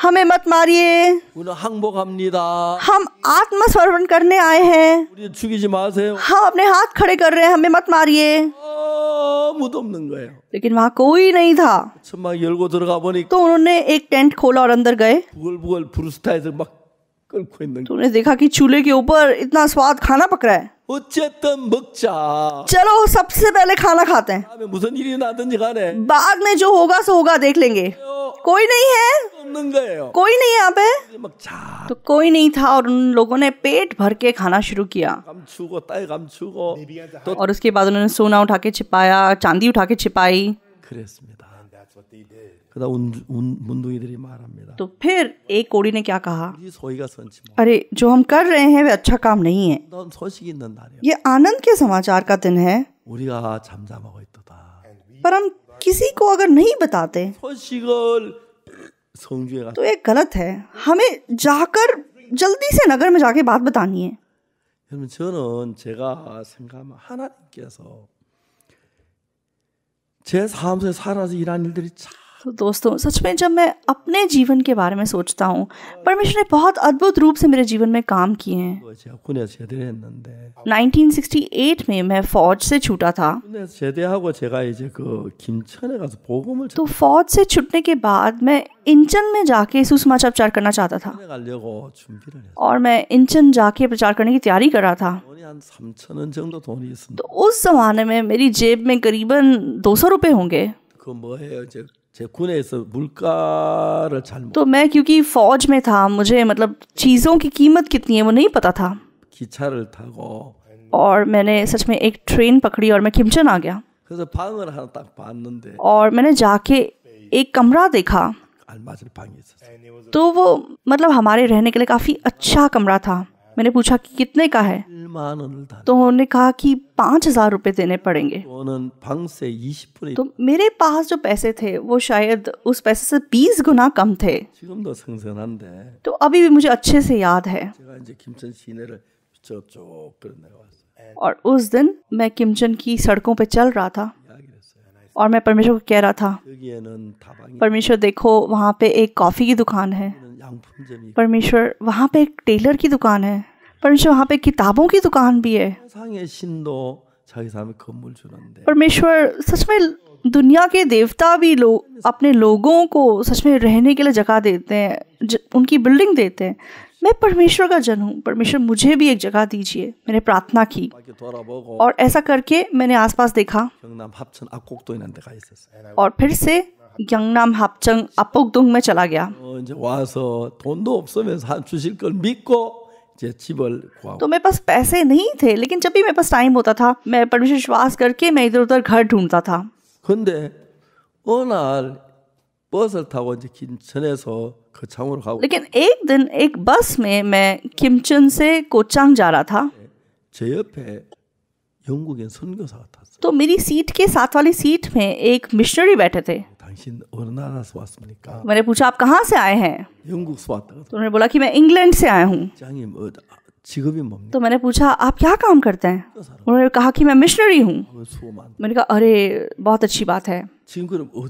हमें मत मारिए हम आत्मसमर्पण करने आए हैं हम अपने हाथ खड़े कर रहे हैं हमें मत मारिए तो लेकिन वहाँ कोई नहीं था अच्छा, तो उन्होंने एक टेंट खोला और अंदर गए तो उन्होंने देखा कि चूल्हे के ऊपर इतना स्वाद खाना पक रहा है उच्चतम बुक्चा चलो सबसे पहले खाना खाते हैं बाद में जो होगा सो होगा देख लेंगे कोई नहीं है कोई नहीं यहाँ पे तो कोई नहीं था और उन लोगों ने पेट भर के खाना शुरू किया और उसके बाद उन्होंने सोना उठा के छिपाया चांदी उठा के छिपाई 그다 운, 운, 말합니다. तो फिर एक कोड़ी ने क्या कहा? अरे जो हम कर रहे हैं वे अच्छा काम नहीं है ये आनंद के समाचार का दिन है पर हम किसी को अगर नहीं बताते तो ये गलत है हमें जाकर जल्दी से नगर में जाके बात बतानी है 여러분 저는 제가 생각하면 하나님께서 제 삶에서 살아서 일한 일들이 참 दोस्तों सच में जब मैं अपने जीवन के बारे में सोचता हूँ परमेश्वर ने बहुत अद्भुत रूप से मेरे जीवन में काम किए हैं 1968 अच्छा, में मैं फौज से छूटा था हाँ, तो, तो फौज से छूटने के बाद मैं इंचन में जाके सुषमाचार प्रचार करना चाहता था और मैं इंचन जाके प्रचार करने की तैयारी कर रहा था हाँ, तो, तो उस जमाने में मेरी जेब में करीबन दो सौ रुपये होंगे 군에서 물가를 तो मैं क्योंकि फौज में था मुझे मतलब चीज़ों की कीमत कितनी है वो नहीं पता था. 기차를 타고. और मैंने सच में एक ट्रेन पकड़ी और मैं किमचन आ गया. 방을 하나 딱 봤는데. और मैंने जाके एक कमरा देखा. तो वो मतलब हमारे रहने के लिए काफ़ी अच्छा कमरा था मैंने पूछा कि कितने का है तो उन्होंने कहा कि पाँच हजार रुपये देने पड़ेंगे तो मेरे पास जो पैसे थे वो शायद उस पैसे से बीस गुना कम थे तो, तो अभी भी मुझे अच्छे से याद है और उस दिन मैं किमचन की सड़कों पर चल रहा था और मैं परमेश्वर को कह रहा था परमेश्वर देखो वहाँ पे एक कॉफ़ी की दुकान है परमेश्वर वहाँ पे एक टेलर की दुकान है परमेश्वर वहाँ पे किताबों की दुकान भी है परमेश्वर सच में दुनिया के देवता भी लोग अपने लोगों को सच में रहने के लिए जगह देते हैं ज, उनकी बिल्डिंग देते हैं मैं परमेश्वर का जन हूँ परमेश्वर मुझे भी एक जगह दीजिए मैंने प्रार्थना की और ऐसा करके मैंने आसपास देखा और फिर से यंगनाम हापचंग अपोकदुंग में चला गया तो मेरे पास पैसे नहीं थे लेकिन जब भी मेरे पास टाइम होता था मैं परमेश्वर विश्वास करके मैं इधर उधर घर ढूंढता था 근데 오늘 버스 타고 이제 김천에서 거창으로 가고 लेकिन एक दिन एक बस में मैं किमचन से कोचांग जा रहा था 제 옆에 영국인 선교사 같았어 तो मेरी सीट के साथ वाली सीट में एक मिशनरी बैठे थे 당신 어느 나라에서 왔습니까? मैंने पूछा आप कहाँ से आए हैं? 영국에서 왔다. तो उन्होंने बोला कि मैं इंग्लैंड से आया हूँ. 장님 어디 직업이 뭡니까? तो मैंने पूछा आप क्या काम करते हैं तो उन्होंने कहा कि मैं मिशनरी हूँ मैंने कहा अरे बहुत अच्छी बात है तो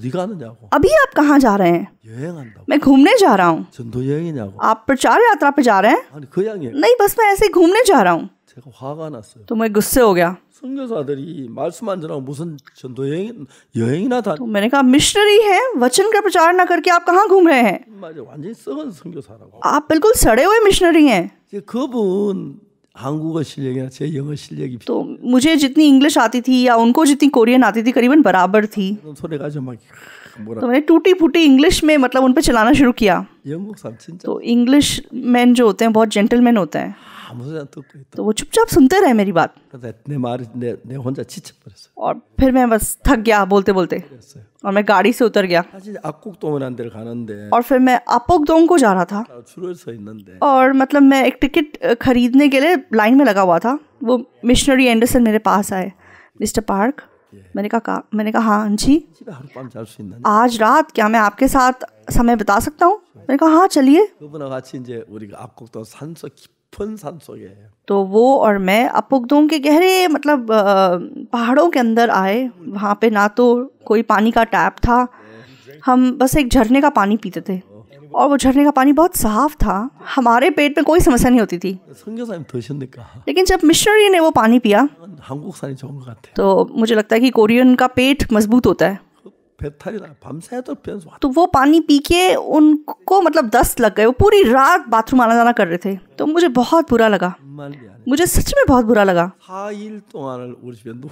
अभी आप कहाँ जा रहे हैं मैं घूमने जा रहा हूँ आप प्रचार यात्रा पे जा रहे हैं हाँ, नहीं बस मैं ऐसे घूमने जा रहा हूँ तो मैं गुस्से हो गया 선교사들이 말씀 안 전하고 무슨 전도 여행 여행이나 다. 또 तो 내가 कहा 해? वचन का प्रचार ना करके आप घूम रहे हैं? 맞아 완전 썩은 선교사라고. 아, बिल्कुल सड़े हुए मिशनरी हैं. 그분 한국어 실력이나 제 영어 실력이 तो मुझे जितनी इंग्लिश आती थी या उनको जितनी कोरियन आती थी करीबन बराबर थी तो मैंने टूटी फूटी इंग्लिश में मतलब उन चलाना शुरू किया तो इंग्लिश मैन जो होते हैं बहुत जेंटलमैन होते हैं और फिर मैं बस थक गया बोलते बोलते और मैं गाड़ी से उतर गया और फिर मैं को जा रहा था और मतलब मैं एक टिकट खरीदने के लिए लाइन में लगा हुआ था वो मिशनरी एंडरसन मेरे पास आए मिस्टर पार्क मैंने कहा मैंने कहा हाँ जी आज रात क्या मैं आपके साथ समय बता सकता हूँ मैंने कहा हाँ चलिए गया है तो वो और मैं अपुगदों के गहरे मतलब पहाड़ों के अंदर आए वहाँ पे ना तो कोई पानी का टैप था हम बस एक झरने का पानी पीते थे और वो झरने का पानी बहुत साफ था हमारे पेट में कोई समस्या नहीं होती थी लेकिन जब मिशनरी ने वो पानी पिया तो मुझे लगता है कि कोरियन का पेट मजबूत होता है फिर थरी तो फिर तो वो पानी पी के उनको मतलब दस्त लग गए वो पूरी रात बाथरूम आना जाना कर रहे थे तो मुझे बहुत बुरा लगा मुझे सच में बहुत बुरा लगा हाँ, तो,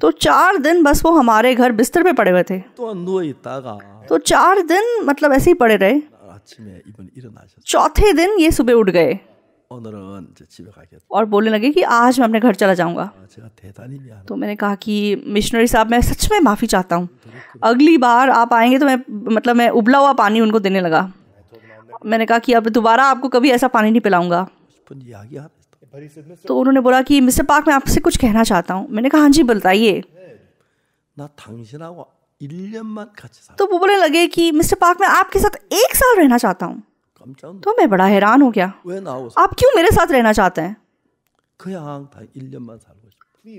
तो चार दिन बस वो हमारे घर बिस्तर पे पड़े हुए थे तो, तो चार दिन मतलब ऐसे ही पड़े रहे चौथे दिन ये सुबह उठ गए और बोलने लगे कि आज मैं अपने घर चला जाऊंगा तो मैंने कहा कि मिशनरी साहब मैं सच में माफ़ी चाहता हूँ तो अगली बार आप आएंगे तो मैं मतलब मैं उबला हुआ पानी उनको देने लगा मैंने कहा कि अब दोबारा आपको कभी ऐसा पानी नहीं पिलाऊंगा तो, तो उन्होंने बोला कि मिस्टर पार्क मैं आपसे कुछ कहना चाहता हूँ मैंने कहा हाँ जी बताइए तो वो बोलने लगे कि मिस्टर पार्क मैं आपके साथ एक साल रहना चाहता हूँ तो मैं बड़ा हैरान हो गया आप क्यों मेरे साथ रहना चाहते हैं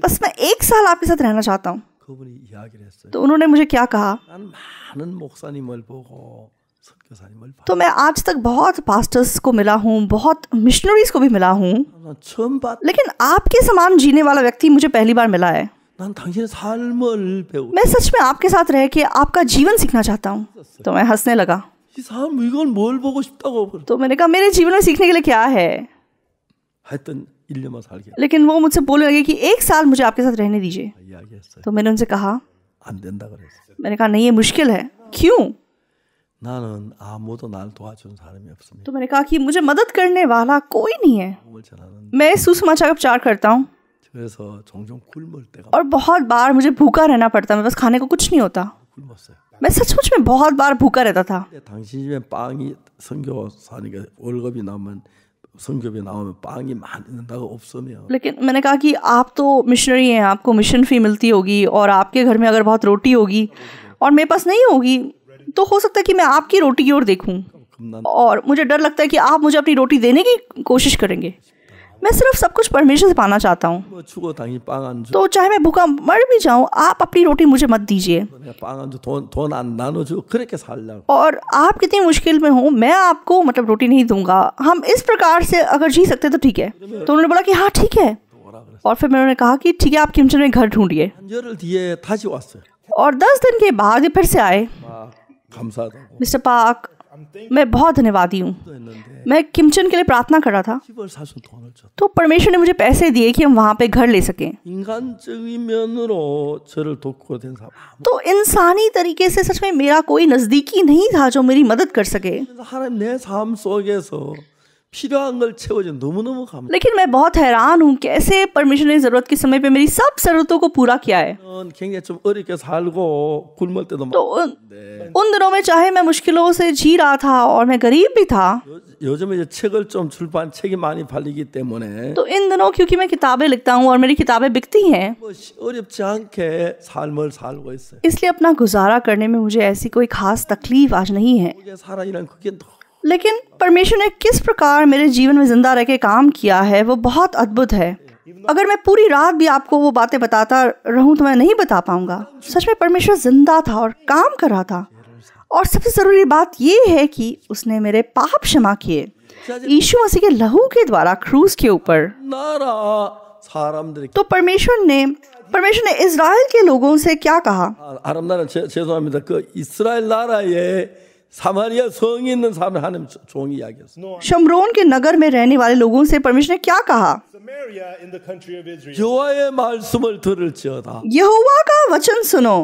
बस मैं एक साल आपके साथ रहना चाहता हूँ तो उन्होंने मुझे क्या कहा तो मैं आज तक बहुत पास्टर्स को मिला हूँ बहुत मिशनरीज को भी मिला हूँ लेकिन आपके समान जीने वाला व्यक्ति मुझे पहली बार मिला है मैं सच में आपके साथ रह के आपका जीवन सीखना चाहता हूँ तो मैं हंसने लगा 이사람 물건 뭘 보고 싶다고 तो मैंने कहा मेरे जीवन में सीखने के लिए क्या है 하여튼 1년만 살게 लेकिन वो मुझसे बोलने लगे कि एक साल मुझे आपके साथ रहने दीजिए हाँ, तो मैंने उनसे कहा 안 된다 मैंने कहा नहीं ये मुश्किल है क्यों ना ना 날 도와준 तो नाल तो सारे में तो मैंने कहा कि मुझे मदद करने वाला कोई नहीं है मैं सुसमाचार का प्रचार करता हूँ और बहुत बार मुझे भूखा रहना पड़ता है मैं बस खाने को कुछ नहीं होता मैं सचमुच में बहुत बार भूखा रहता था लेकिन मैंने कहा कि आप तो मिशनरी हैं आपको मिशन फी मिलती होगी और आपके घर में अगर बहुत रोटी होगी और मेरे पास नहीं होगी तो हो सकता है कि मैं आपकी रोटी की ओर देखूं और मुझे डर लगता है कि आप मुझे अपनी रोटी देने की कोशिश करेंगे मैं सिर्फ सब कुछ परमेश्वर से पाना चाहता हूँ तो चाहे मैं भूखा मर भी जाऊँ आप अपनी रोटी मुझे मत दीजिए और आप कितनी मुश्किल में हो मैं आपको मतलब रोटी नहीं दूंगा हम इस प्रकार से अगर जी सकते तो ठीक है तो उन्होंने बोला कि हाँ ठीक है और फिर मैंने कहा कि ठीक है आप किमचन में घर ढूंढिए और दस दिन के बाद फिर से आए हाँ, मिस्टर पाक मैं बहुत धन्यवादी हूँ मैं किमचन के लिए प्रार्थना कर रहा था तो परमेश्वर ने मुझे पैसे दिए कि हम वहाँ पे घर ले सकें तो इंसानी तरीके से सच में मेरा कोई नज़दीकी नहीं था जो मेरी मदद कर सके 필요한 걸 채워줘 너무너무 लेकिन मैं बहुत हैरान हूँ कैसे परमेश्वर ने जरूरत के समय पे मेरी सब जरूरतों को पूरा किया है 굉장히 좀 어렵게 살고 굶을 때도 तो उन, 네. उन दिनों में चाहे मैं मुश्किलों से जी रहा था और मैं गरीब भी था 요즘에 이제 책을 좀 출판 책이 많이 팔리기 때문에 तो इन दिनों क्योंकि मैं किताबें लिखता हूँ और मेरी किताबें बिकती हैं 어렵지 삶을 살고 있어요 इसलिए अपना गुजारा करने में मुझे ऐसी कोई खास तकलीफ आज नहीं है 그게 लेकिन परमेश्वर ने किस प्रकार मेरे जीवन में ज़िंदा रह के काम किया है वो बहुत अद्भुत है अगर मैं पूरी रात भी आपको वो बातें बताता रहूं तो मैं नहीं बता पाऊंगा सच में परमेश्वर जिंदा था और काम कर रहा था और सबसे ज़रूरी बात ये है कि उसने मेरे पाप क्षमा किए यीशु मसीह के लहू के द्वारा क्रूज के ऊपर तो परमेश्वर ने परमेश्वर ने इसराइल के लोगों से क्या कहा शमरोन के नगर में रहने वाले लोगों से परमेश्वर ने क्या कहा यहुवा का वचन सुनो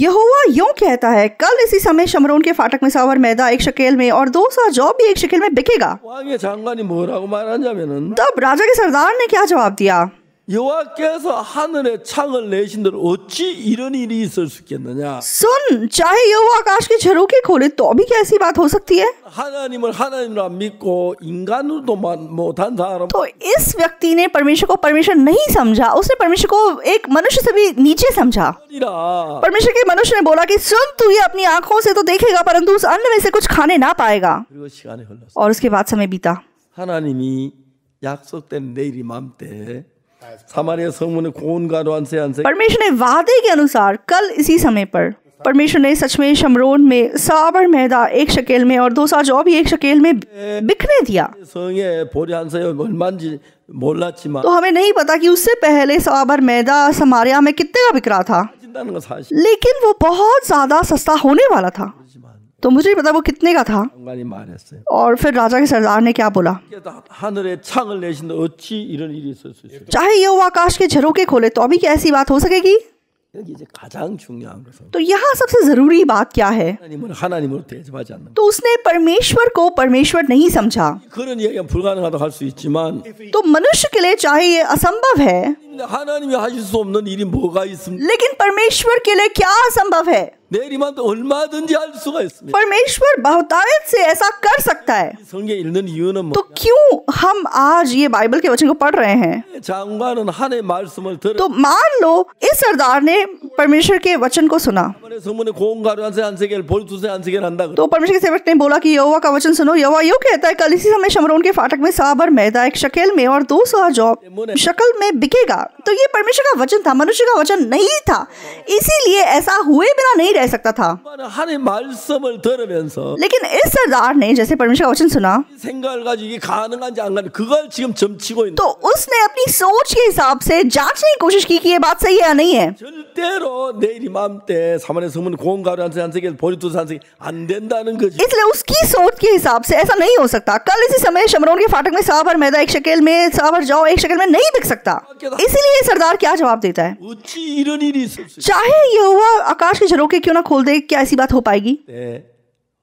यहोवा यूं कहता है कल इसी समय शमरोन के फाटक में सावर मैदा एक शकेल में और दो सौ जॉब भी एक शकेल में बिकेगा तब राजा के सरदार ने क्या जवाब दिया 여호와께서 하늘에 창을 내신들 어찌 이런 일이 있을 수 있겠느냐? सुन चाहे यहोवा आकाश के झरोखे खोले तो भी कैसी 하나님을 하나님으로 믿고 인간으로도 못한 사람. तो इस व्यक्ति परमेश्वर को परमेश्वर नहीं समझा उसने परमेश्वर को एक मनुष्य से भी नीचे समझा परमेश्वर के मनुष्य ने बोला कि सुन तू ये अपनी आंखों से तो देखेगा परंतु उस अन्न में से कुछ खाने ना पाएगा और उसके बाद समय बीता 하나님이 약속된 내일 이맘때 हमारे समूह ने कौन का रोन से परमेश्वर ने वादे के अनुसार कल इसी समय पर परमेश्वर ने सच में शमरोन में साबर मैदा एक शकेल में और दो सा जो भी एक शकेल में बिखने दिया तो हमें नहीं पता कि उससे पहले साबर मैदा समारिया में कितने का बिक रहा था लेकिन वो बहुत ज्यादा सस्ता होने वाला था तो मुझे नहीं पता वो कितने का था और फिर राजा के सरदार ने क्या बोला चाहे ये आकाश के झरोके खोले तो अभी क्या ऐसी बात हो सकेगी तो यहाँ सबसे जरूरी बात क्या है तो उसने परमेश्वर को परमेश्वर नहीं समझा तो मनुष्य के लिए चाहे ये असंभव है लेकिन परमेश्वर के लिए क्या असंभव है परमेश्वर बहुतायत से ऐसा कर सकता है तो क्यों हम आज ये बाइबल के वचन को पढ़ रहे हैं तो मान लो इस सरदार ने परमेश्वर के वचन को सुना तो परमेश्वर के सेवक ने बोला कि यहोवा का वचन सुनो यहोवा यो कहता है कल इसी समय शमरोन के फाटक में साबर मैदा एक शकेल में और दो सौ जॉब में बिकेगा तो ये परमेश्वर का वचन था मनुष्य का वचन नहीं था इसीलिए ऐसा हुए बिना नहीं रह सकता था लेकिन इस सरदार ने जैसे परमेश्वर का वचन सुना तो उसने अपनी सोच के हिसाब से जांचने की कोशिश की कि ये बात सही है या नहीं है तो इसलिए उसकी सोच के हिसाब से ऐसा नहीं हो सकता कल इसी समय शमरोन के फाटक में सावर मैदा एक शकेल में सावर जाओ एक शकेल में नहीं बिक सकता इसीलिए सरदार क्या जवाब देता है चाहे ये हुआ आकाश के झरों के क्यों ना खोल दे क्या ऐसी बात हो पाएगी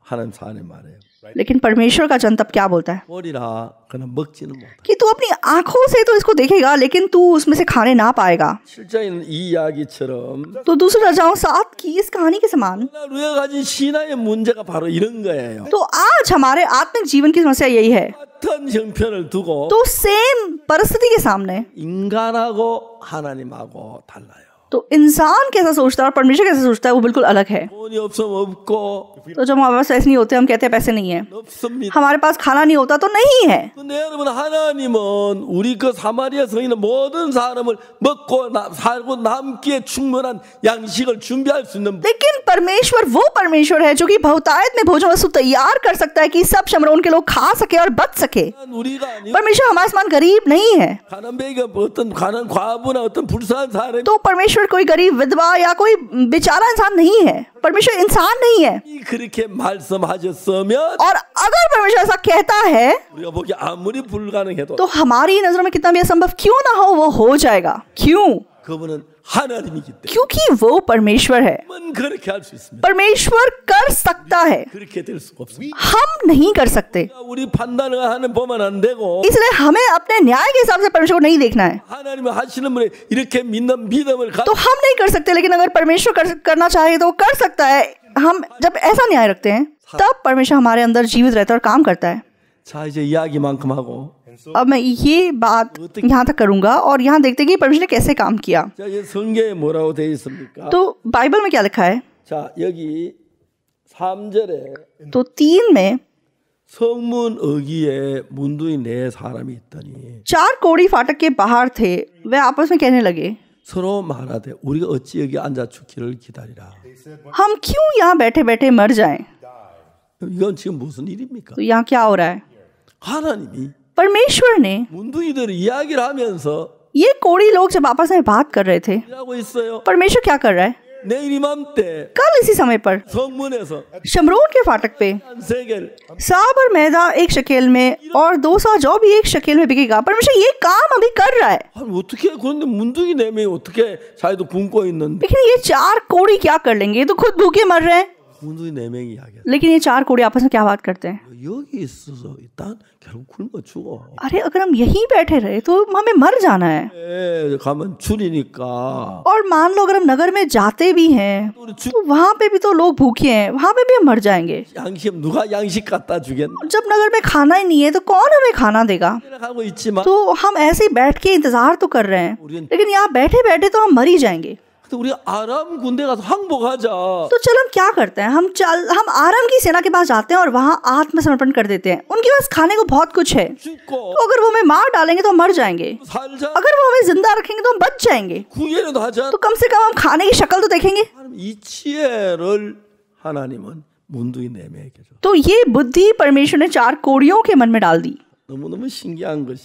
हर इंसान है मारे लेकिन परमेश्वर का जन तब क्या बोलता है कि तू अपनी आंखों से तो इसको देखेगा लेकिन तू उसमें से खाने ना पाएगा तो दूसरे राजाओं साथ की इस कहानी के समान तो आज हमारे आत्मिक जीवन की समस्या यही है तो सेम परिस्थिति के सामने इंगाना को को तो इंसान कैसा सोचता है और परमेश्वर कैसा सोचता है वो बिल्कुल अलग है तो जब हमारे पास पैसे नहीं होते हम कहते हैं पैसे नहीं है हमारे पास खाना नहीं होता तो नहीं है लेकिन परमेश्वर वो परमेश्वर है जो कि बहुतायत में भोजन वस्तु तैयार कर सकता है कि सब शमर के लोग खा सके और बच सके परमेश्वर हमारे समान गरीब नहीं है तो परमेश्वर परमेश्वर कोई गरीब विधवा या कोई बेचारा इंसान नहीं है परमेश्वर इंसान नहीं है और अगर परमेश्वर ऐसा कहता है तो? तो हमारी नजरों में कितना भी असंभव क्यों ना हो वो हो जाएगा क्यों क्योंकि वो परमेश्वर है परमेश्वर कर सकता है हम नहीं कर सकते इसलिए हमें अपने न्याय के हिसाब से परमेश्वर को नहीं देखना है तो हम नहीं कर सकते लेकिन अगर परमेश्वर कर, करना चाहे तो वो कर सकता है हम जब ऐसा न्याय रखते हैं तब परमेश्वर हमारे अंदर जीवित रहता है और काम करता है अब मैं ये बात तो यहाँ तक करूंगा और यहाँ देखते हैं कि परमेश्वर ने कैसे काम किया अच्छा, ये तो बाइबल में क्या लिखा है अच्छा, तो तीन में चार कोड़ी फाटक के बाहर थे वे आपस में कहने लगे हम क्यों यहाँ बैठे बैठे मर जाएं? तो, तो यहाँ क्या हो रहा है परमेश्वर ने ये कोड़ी लोग जब आपस में बात कर रहे थे परमेश्वर क्या कर रहा है कल इसी समय पर शमरोन के फाटक पे साब और मैदा एक शकेल में और दो सौ जो भी एक शकेल में बिकेगा परमेश्वर ये काम अभी कर रहा है हाँ, ये चार कोड़ी क्या कर लेंगे तो खुद भूखे मर रहे हैं लेकिन ये चार कोड़े आपस में क्या बात करते हैं अरे अगर हम यहीं बैठे रहे तो हमें मर जाना है और मान लो अगर हम नगर में जाते भी हैं तो वहाँ पे भी तो लोग भूखे हैं वहाँ पे भी हम मर जाएंगे जब नगर में खाना ही नहीं है तो कौन हमें खाना देगा तो हम ऐसे ही बैठ के इंतजार तो कर रहे हैं लेकिन यहाँ बैठे बैठे तो हम मर ही जाएंगे तो उरी आराम गुंदे का हम जा तो चल हम क्या करते हैं हम चल हम आराम की सेना के पास जाते हैं और वहाँ आत्मसमर्पण कर देते हैं उनके पास खाने को बहुत कुछ है तो अगर वो हमें मार डालेंगे तो हम मर जाएंगे अगर वो हमें जिंदा रखेंगे तो हम बच जाएंगे तो कम से कम हम खाने की शक्ल तो देखेंगे तो ये बुद्धि परमेश्वर ने चार कोड़ियों के मन में डाल दी तो,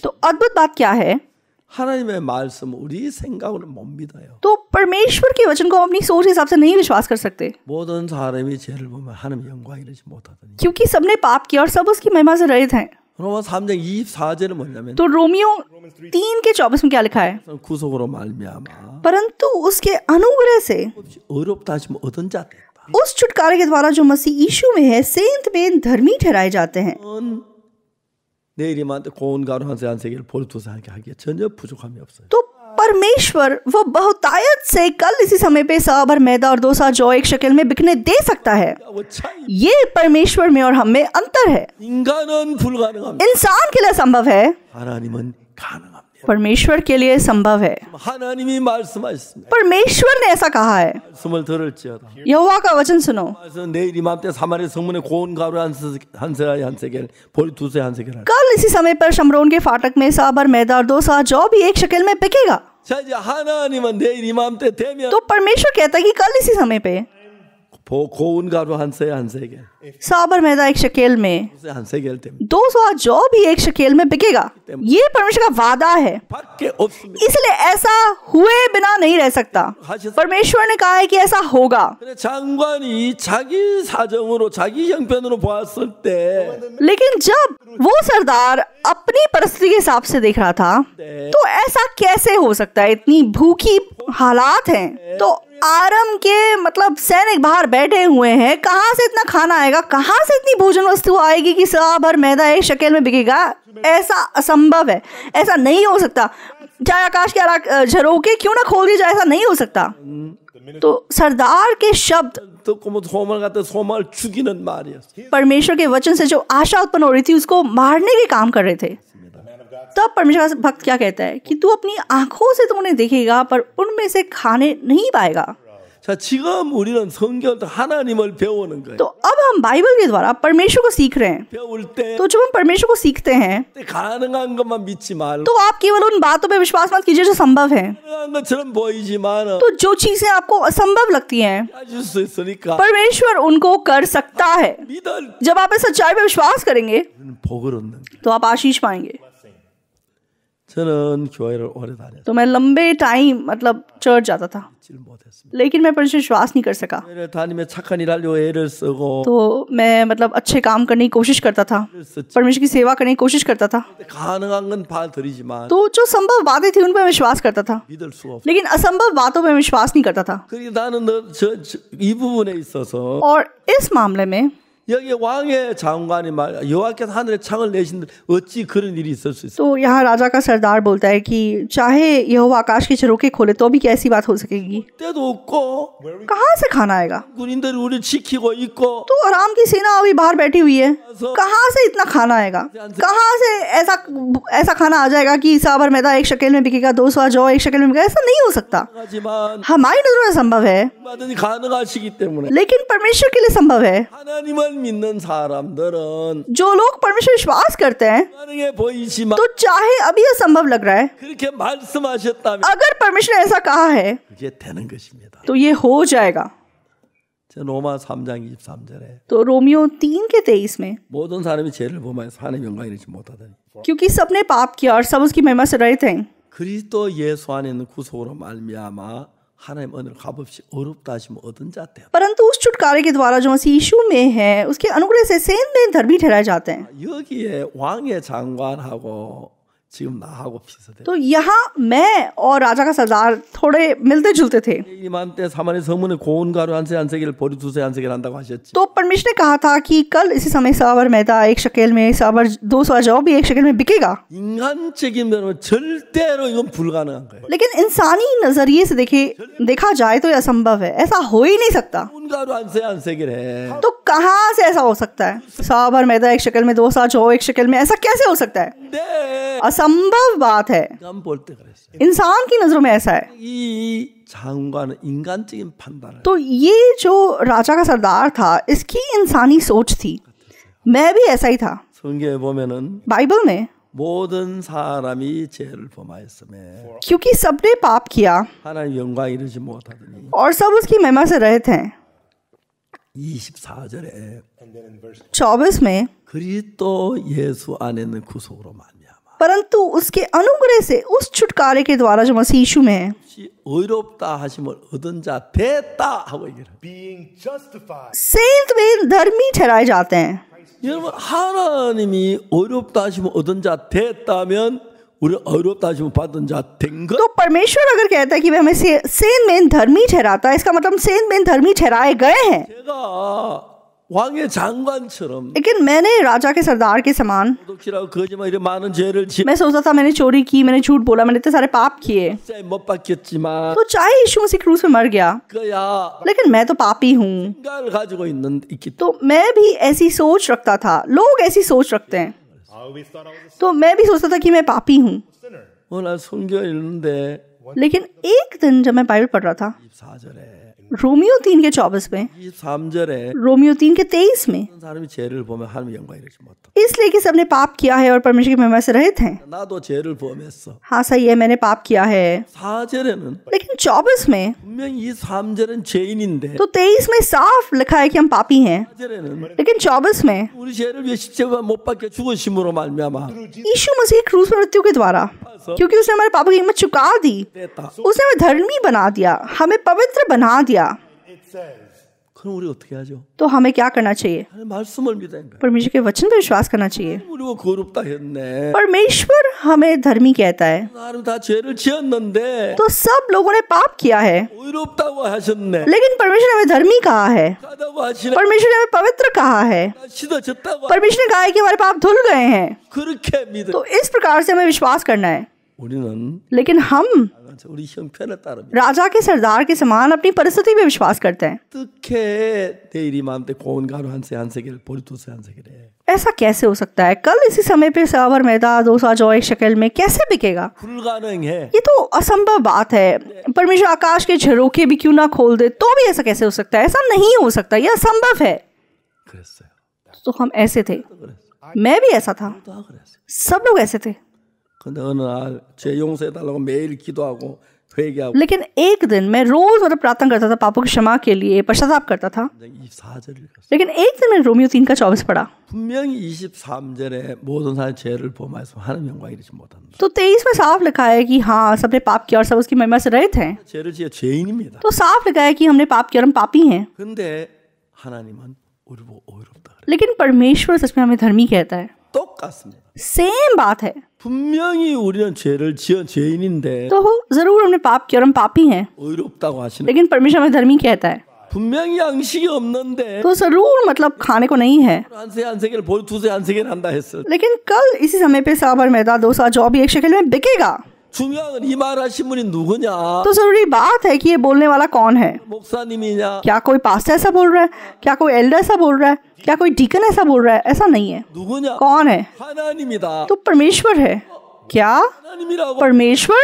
तो अद्भुत बात क्या है 하나님의 말씀 우리 생각으로 못 믿어요. तो परमेश्वर के वचन को अपनी सोच के हिसाब से नहीं विश्वास कर सकते 모든 사람이 죄를 보면 하나님 영광 이르지 못하더니 क्योंकि सबने पाप किया और सब उसकी महिमा से रहित हैं 로마 3장 24절은 뭐냐면 तो रोमियो 3 के 24 में क्या लिखा है 구속으로 말미암아 परंतु उसके अनुग्रह से 어렵다 얻은 자 됐다 उस छुटकारे के द्वारा जो मसीह यीशु में है सेंत में धर्मी ठहराए जाते हैं 내일이만 고온가로 한 세한 세계를 볼토사하게 하기에 전혀 부족함이 없어요. 또 तो परमेश्वर वो बहुतायत से कल इसी समय पे साबर मैदा और दो जो एक शक्ल में बिकने दे सकता है हाँ, ये परमेश्वर में और हम में अंतर है इंसान के लिए संभव है परमेश्वर के लिए संभव है परमेश्वर ने ऐसा कहा है यहोवा का वचन सुनो कल इसी समय पर शमरोन के फाटक में साबर मैदार दो सा जो भी एक शकल में पिकेगा तो परमेश्वर कहता है कि कल इसी समय पे हंसे हंसे साबर मैदा एक शकेल में दो सौ जो भी एक शकेल में बिकेगा ये परमेश्वर का वादा है इसलिए ऐसा हुए बिना नहीं रह सकता परमेश्वर ने कहा है कि ऐसा होगा लेकिन जब वो सरदार अपनी परिस्थिति के हिसाब से देख रहा था तो ऐसा कैसे हो सकता है इतनी भूखी हालात हैं तो आरम के मतलब सैनिक बाहर बैठे हुए हैं कहाँ से इतना खाना आएगा जाएगा कहाँ से इतनी भोजन वस्तु आएगी कि सवा भर मैदा एक शकेल में बिकेगा ऐसा असंभव है ऐसा नहीं हो सकता चाहे आकाश के आरा झरोके क्यों ना खोल दिया जाए ऐसा नहीं हो सकता mm. तो सरदार के शब्द तो तो परमेश्वर के वचन से जो आशा उत्पन्न हो रही थी उसको मारने के काम कर रहे थे तब परमेश्वर भक्त क्या कहता है कि तू अपनी आंखों से तो उन्हें देखेगा पर उनमें से खाने नहीं पाएगा 자, 지금 우리는 성경 하나님을 배우는 거예요. तो अब हम बाइबल के द्वारा परमेश्वर को सीख रहे हैं 배울 때 तो जब हम परमेश्वर को सीखते हैं 가능한 것만 믿지 말고 तो आप केवल उन बातों पे विश्वास मत कीजिए जो संभव है 것처럼 보이지만 तो जो चीजें आपको असंभव लगती हैं परमेश्वर उनको कर सकता है जब आप इस सच्चाई पे विश्वास करेंगे तो आप आशीष पाएंगे तो मैं लंबे टाइम मतलब चर्च जाता था लेकिन मैं पर विश्वास नहीं कर सका uh, तो मैं मतलब अच्छे काम करने की कोशिश करता था परमेश्वर की सेवा करने की कोशिश करता था तो, तो जो संभव बातें थी उन पर विश्वास करता था लेकिन असंभव बातों पर विश्वास नहीं करता था और इस मामले में 여기 왕의 장관이 말 여호와께서 하늘에 창을 내신 어찌 그런 일이 있을 수 있어? तो यहाँ राजा का सरदार बोलता है कि चाहे यहोवा आकाश के झरोखे खोले तो भी कैसी बात हो सकेगी? 때도 없고 कहां से खाना आएगा? 군인들이 우리 지키고 있고 तो आराम की सेना अभी बाहर बैठी हुई है कहाँ से इतना खाना आएगा? कहाँ से ऐसा ऐसा खाना आ जाएगा कि साबर मैदा एक शकल में बिकेगा दो सौ जौ एक शकल में बिकेगा ऐसा नहीं हो सकता हमारी नजरों में संभव है लेकिन परमेश्वर के लिए संभव है जो लोग परमेश्वर विश्वास करते हैं तो चाहे अभी असंभव लग रहा है अगर परमेश्वर ने ऐसा कहा है तो ये हो जाएगा तो रोमियो तीन के तेईस में क्योंकि सबने पाप किया और सब उसकी महिमा से रहे थे परंतु उस छुटकारे के द्वारा जो मसीह यीशु में है उसके अनुग्रह से सेम में धर्मी ठहराए जाते हैं 지금 나하고 비슷해. तो यहाँ मैं और राजा का सरदार थोड़े मिलते जुलते थे. 이맘때 사만의 고운 가루 한다고 하셨지. तो परमेश्वर ने कहा था कि कल इसी समय सावर मैदा एक शकेल में सावर दो सौ भी एक शकेल में बिकेगा. 인간적인 면으로 절대로 이건 불가능한 거예요. लेकिन इंसानी नजरिए से देखे देखा जाए तो यह असंभव है ऐसा हो ही नहीं सकता. तो, तो कहाँ से ऐसा हो सकता है सावर मैदा एक शकेल में दो सौ जाओ एक शकेल में ऐसा कैसे हो सकता है? असंभव बात है इंसान की नजरों में ऐसा है तो ये जो राजा का सरदार था इसकी इंसानी सोच थी मैं भी ऐसा ही था बाइबल में 모든 क्योंकि सबने पाप किया और सब उसकी महिमा से रहित हैं 24절에 में परंतु उसके अनुग्रह से उस छुटकारे के द्वारा जो मसीह यीशु में है धर्मी ठहराए जाते हैं तो परमेश्वर अगर कहता है कि वह हमें सेन में धर्मी ठहराता है इसका मतलब सेन में धर्मी ठहराए गए हैं. लेकिन मैंने राजा के सरदार के समान मैं सोचा था मैंने चोरी की मैंने झूठ बोला मैंने इतने सारे पाप किए तो चाहे यीशु मसीह क्रूस में मर गया लेकिन मैं तो पापी हूँ तो मैं भी ऐसी सोच रखता था लोग ऐसी सोच रखते हैं तो मैं भी सोचता था कि मैं पापी हूँ लेकिन एक दिन जब मैं बाइबल पढ़ रहा था रोमियो तीन के चौबीस में रोमियो तीन के तेईस में इसलिए कि सबने पाप किया है और परमेश्वर की महिमा से रहित हैं तो हाँ सही है मैंने पाप किया है लेकिन चौबीस में तो तेईस में साफ लिखा है कि हम पापी हैं लेकिन चौबीस में यीशु मसीह क्रूस मृत्यु के द्वारा अच्छा। क्योंकि उसने हमारे पापा की हिम्मत चुका दी उसने हमें धर्मी बना दिया हमें पवित्र बना दिया तो हमें क्या करना चाहिए? परमेश्वर के वचन पर विश्वास करना चाहिए. परमेश्वर हमें धर्मी कहता है. तो सब लोगों ने पाप किया है. लेकिन परमेश्वर ने हमें धर्मी कहा है. परमेश्वर ने हमें पवित्र कहा है. परमेश्वर ने कहा है कि हमारे पाप धुल गए हैं. तो इस प्रकार से हमें विश्वास करना है. लेकिन हम राजा के सरदार के समान अपनी परिस्थिति में विश्वास करते हैं ऐसा कैसे हो सकता है कल इसी समय पे सावर मैदा डोसा जो एक शक्ल में कैसे बिकेगा ये तो असंभव बात है परमेश्वर आकाश के झरोखे भी क्यों ना खोल दे तो भी ऐसा कैसे हो सकता है ऐसा नहीं हो सकता ये असंभव है तो हम ऐसे थे तो मैं भी ऐसा था तो सब लोग ऐसे थे लेकिन एक दिन मैं रोज मतलब प्रार्थना करता था पापों की क्षमा के लिए पश्चाताप करता था लेकिन एक दिन मैं रोमियो तीन का चौबीस पढ़ा तो तेईस में साफ लिखा है कि हाँ सबने पाप किया और सब उसकी महिमा से रहे थे तो साफ लिखा है कि हमने पाप किया और हम पापी हैं लेकिन परमेश्वर सच में हमें धर्मी कहता है 똑같습니다. Same बात है. 분명히 우리는 죄를 지은 죄인인데. तो जरूर हमने पाप किया और हम पापी हैं. 의롭다고 하시는. लेकिन परमेश्वर हमें धर्मी कहता है. 분명히 양식이 없는데. तो जरूर मतलब खाने को नहीं है. 한세한 세계를 벌 두세 한 한다 했을. लेकिन कल इसी समय पे साबर मैदा दो डोसा जो भी एक शक्ल में बिकेगा. तो जरूरी बात है कि ये बोलने वाला कौन है क्या कोई पास्टर ऐसा बोल रहा है क्या कोई एल्डर ऐसा बोल रहा है क्या कोई डीकन ऐसा बोल रहा है ऐसा नहीं है कौन है तो परमेश्वर है क्या परमेश्वर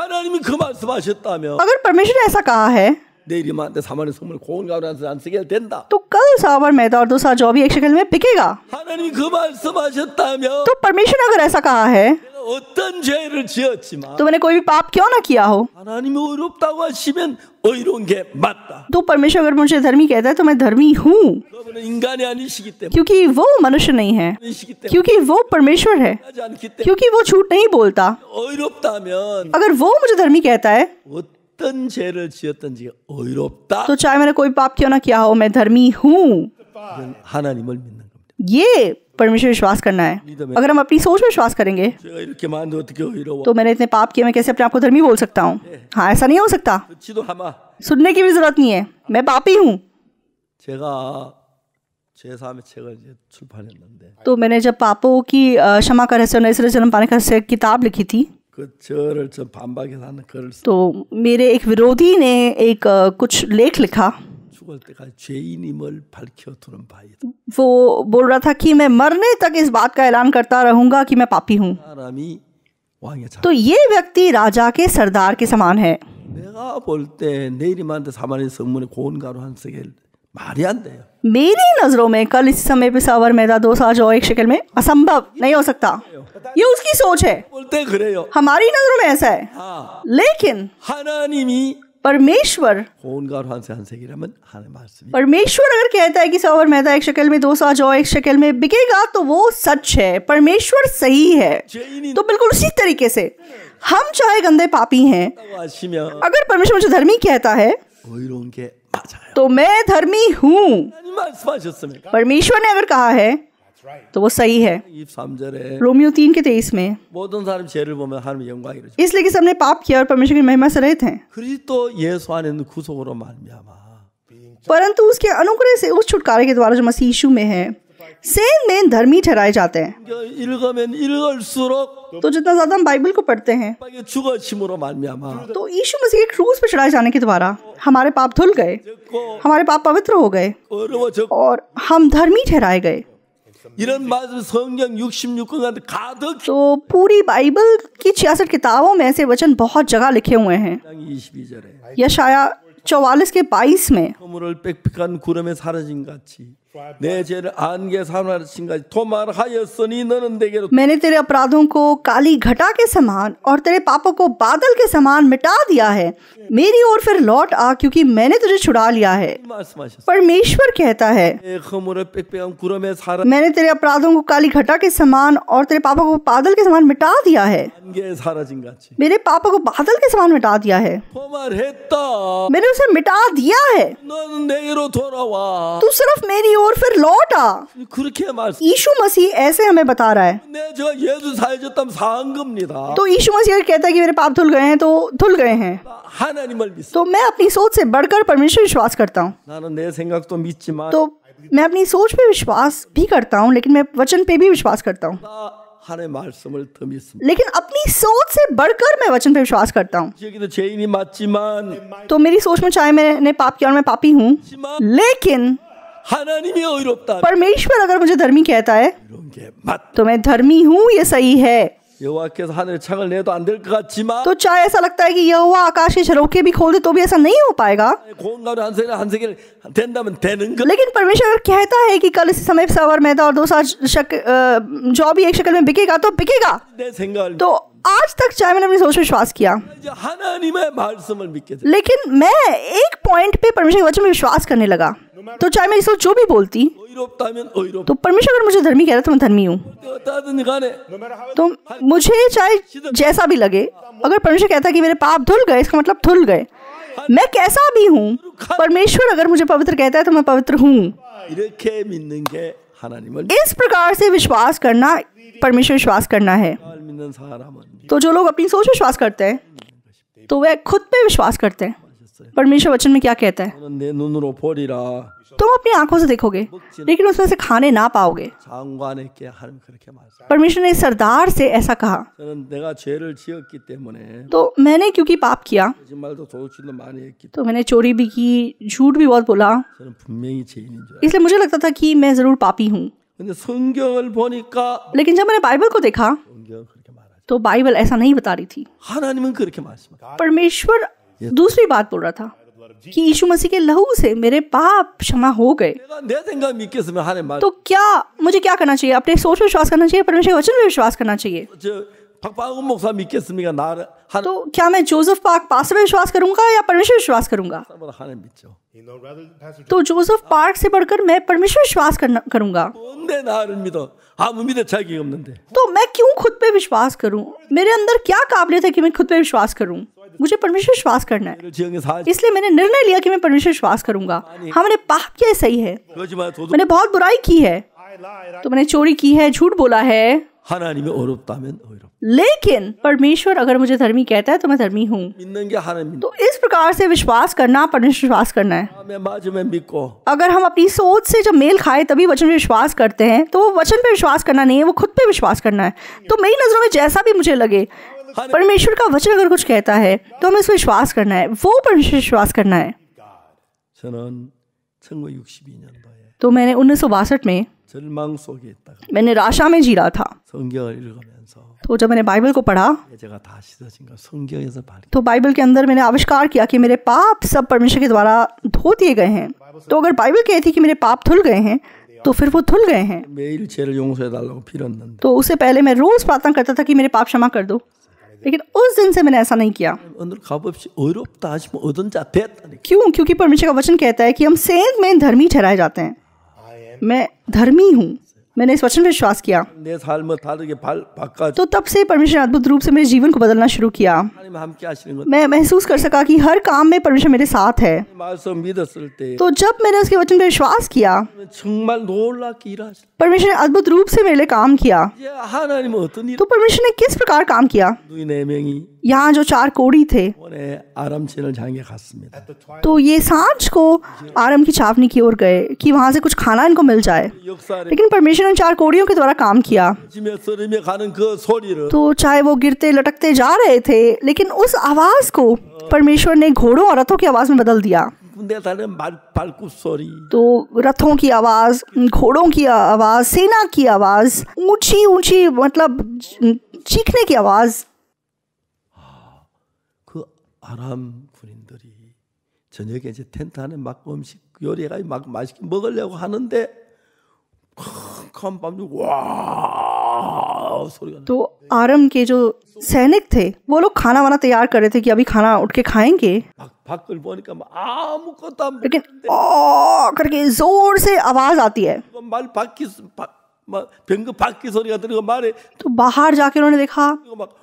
अगर परमेश्वर ने ऐसा कहा है तो कल सावर मैदा और दूसरा जो भी एक शक्ल में पिकेगा तो परमेश्वर अगर ऐसा कहा है मैंने कोई भी पाप क्यों ना किया हो तो परमेश्वर अगर मुझे धर्मी कहता है तो मैं धर्मी हूँ क्योंकि वो मनुष्य नहीं है क्योंकि वो परमेश्वर है क्योंकि वो झूठ नहीं बोलता अगर वो मुझे धर्मी कहता है तो चाहे मैंने कोई पाप क्यों ना किया हो मैं धर्मी हूँ ये परमेश्वर विश्वास करना है तो अगर हम अपनी सोच में विश्वास करेंगे तो, तो मैंने इतने पाप किए मैं कैसे अपने आप को धर्मी बोल सकता हूँ हाँ ऐसा नहीं हो सकता तो सुनने की भी जरूरत नहीं है मैं पापी हूँ तो मैंने जब पापों की क्षमा का रहस्य नए जन्म पाने का रहस्य किताब लिखी थी तो मेरे एक विरोधी ने एक कुछ लेख लिखा 죽을 죄인임을 밝혀두는 바이다. वो बोल रहा था कि मैं मरने तक इस बात का ऐलान करता रहूंगा कि मैं पापी हूँ तो ये व्यक्ति राजा के सरदार के समान है मेरी नजरों में कल इस समय पे सावर मैदा दो साज और एक शक्ल में असंभव नहीं हो सकता ये उसकी सोच है हमारी नजरों में ऐसा है हाँ। लेकिन परमेश्वर परमेश्वर अगर कहता है कि सौवर मेहता एक शक्ल में दो सौ जो एक शक्ल में बिकेगा तो वो सच है परमेश्वर सही है तो बिल्कुल उसी तरीके से हम चाहे गंदे पापी हैं अगर परमेश्वर मुझे धर्मी कहता है तो मैं धर्मी हूँ परमेश्वर ने अगर कहा है तो वो सही है रोमियो तीन के तेईस में इसलिए कि सबने पाप किया और परमेश्वर की महिमा से रहित हैं परंतु उसके अनुग्रह से उस छुटकारे के द्वारा जो मसीह यीशु में है सेम में धर्मी ठहराए जाते हैं तो जितना ज्यादा हम बाइबल को पढ़ते हैं तो यीशु मसीह के क्रूस पर चढ़ाए जाने के द्वारा हमारे पाप धुल गए हमारे पाप पवित्र हो गए और हम धर्मी ठहराए गए तो पूरी बाइबल की छियासठ किताबों में ऐसे वचन बहुत जगह लिखे हुए हैं यशाया चौवालीस के बाईस में 내 안개 도말하였으니 너는 내게로 मैंने तेरे अपराधों को काली घटा के समान और तेरे पापों को बादल के समान मिटा दिया है मेरी ओर फिर लौट आ क्योंकि मैंने तुझे छुड़ा लिया है परमेश्वर कहता है मैंने तेरे अपराधों को काली घटा के समान और तेरे पापों को बादल के समान मिटा दिया है मेरे पापों को बादल के समान मिटा दिया है मैंने उसे मिटा दिया है तू सिर्फ मेरी और फिर लौटा यीशु मसीह ऐसे हमें बता रहा है जो जो तम तो यीशु मसीह कहता है कि मेरे पाप धुल गए हैं तो धुल गए हैं हाँ, तो मैं अपनी सोच से बढ़कर परमेश्वर विश्वास करता हूँ तो, तो मैं अपनी सोच पे विश्वास भी करता हूँ लेकिन मैं वचन पे भी विश्वास करता हूँ हाँ, हाँ, तो लेकिन अपनी सोच से बढ़कर मैं वचन पे विश्वास करता हूँ तो मेरी सोच में चाहे मैंने पाप किया और मैं पापी हूँ लेकिन परमेश्वर अगर मुझे धर्मी कहता है तो मैं धर्मी हूँ ये सही है तो चाहे ऐसा लगता है कि यह हुआ आकाश के झरोके भी खोल दे तो भी ऐसा नहीं हो पाएगा लेकिन परमेश्वर कहता है कि कल इस समय सवर मैदा और दो साल शक, भी एक शक्ल में बिकेगा तो बिकेगा तो आज तक चाहे मैंने अपनी सोच पे विश्वास किया लेकिन मैं एक पॉइंट पे परमेश्वर के वचन में विश्वास करने लगा तो चाहे मेरी सोच जो भी बोलती तो परमेश्वर अगर मुझे धर्मी कह रहा है तो मैं धर्मी हूँ तो, तो मुझे चाहे जैसा भी लगे अगर परमेश्वर कहता कि मेरे पाप धुल गए इसका मतलब धुल गए मैं कैसा भी हूँ परमेश्वर अगर मुझे पवित्र कहता है तो मैं पवित्र हूँ इस प्रकार से विश्वास करना परमेश्वर विश्वास करना है तो जो लोग अपनी सोच विश्वास करते हैं तो वह खुद पे विश्वास करते हैं परमेश्वर वचन में क्या कहता है तुम अपनी आंखों से देखोगे लेकिन उसमें से खाने ना पाओगे परमेश्वर ने सरदार से ऐसा कहा तो मैंने क्योंकि पाप किया तो मैंने चोरी भी की झूठ भी बहुत बोला इसलिए मुझे लगता था कि मैं जरूर पापी हूँ लेकिन जब मैंने बाइबल को देखा तो बाइबल ऐसा नहीं बता रही थी परमेश्वर तो- दूसरी बात बोल रहा था कि यीशु मसीह के लहू से मेरे पाप क्षमा हो गए तो क्या मुझे क्या करना चाहिए अपने सोच विश्वास करना चाहिए परमेश्वर के वचन में विश्वास करना चाहिए 박박은 목사 믿겠습니까? 나를 तो क्या मैं जोसेफ पार्क पास विश्वास करूंगा या परमेश्वर विश्वास करूंगा? 하나님 믿죠. तो जोसेफ पार्क से बढ़कर मैं परमेश्वर विश्वास करूंगा हाँ, अच्छा तो मैं क्यों खुद पे विश्वास करूं? मेरे अंदर क्या काबिलियत है कि मैं खुद पे विश्वास करूं? मुझे परमेश्वर विश्वास करना है इसलिए मैंने निर्णय लिया कि मैं परमेश्वर विश्वास करूंगा हाँ हमारे पाप किया सही है तो- मैंने बहुत बुराई की है तुमने तो चोरी की है झूठ बोला है लेकिन परमेश्वर अगर मुझे धर्मी कहता है तो मैं धर्मी हूँ तो इस प्रकार से विश्वास करना परमेश्वर विश्वास करना है अगर हम अपनी सोच से जब मेल खाए तभी वचन पे विश्वास करते हैं तो वो वचन पे विश्वास करना नहीं है वो खुद पे विश्वास करना है तो मेरी नजरों में जैसा भी मुझे लगे परमेश्वर का वचन अगर कुछ कहता है तो हमें उस विश्वास करना है वो परमेश्वर विश्वास करना है तो मैंने उन्नीस में मैंने राशा में जी रहा था तो जब मैंने बाइबल को पढ़ा तो बाइबल के अंदर मैंने आविष्कार किया कि मेरे पाप सब परमेश्वर के द्वारा धो दिए गए हैं तो अगर बाइबल कहती कि मेरे पाप धुल गए हैं तो फिर वो धुल गए हैं तो उससे पहले मैं रोज प्रार्थना करता था कि मेरे पाप क्षमा कर दो लेकिन उस दिन से मैंने ऐसा नहीं किया क्यों क्योंकि परमेश्वर का वचन कहता है कि हम सेंध में धर्मी ठहराए जाते हैं मैं धर्मी हूँ मैंने इस वचन पर विश्वास किया तो, तो तब से परमेश्वर अद्भुत रूप से मेरे जीवन को बदलना शुरू किया मैं महसूस कर सका कि हर काम में परमेश्वर मेरे साथ है तो जब मैंने उसके वचन पर विश्वास किया परमेश्वर ने अद्भुत रूप से मेरे लिए काम किया तो परमेश्वर ने किस प्रकार काम किया यहाँ जो चार कोड़ी थे तो।, तो ये सांझ को आराम की छावनी की ओर गए कि वहाँ से कुछ खाना इनको मिल जाए लेकिन परमेश्वर ने चार कोड़ियों के द्वारा काम किया तो चाहे वो गिरते लटकते जा रहे थे लेकिन उस आवाज़ को परमेश्वर ने घोड़ों और रथों की आवाज़ में बदल दिया तो रथों की आवाज घोड़ों की आवाज सेना की आवाज ऊंची ऊंची मतलब चीखने की आवाज 아람 군인들이 저녁에 이제 텐트 안에 막 음식 요리가 막 맛있게 먹으려고 하는데 큰밤중와 तो आरम के जो सैनिक थे वो लोग खाना वाना तैयार कर रहे थे कि अभी खाना उठ के खाएंगे लेकिन करके जोर से आवाज आती है तो बाहर जाके उन्होंने देखा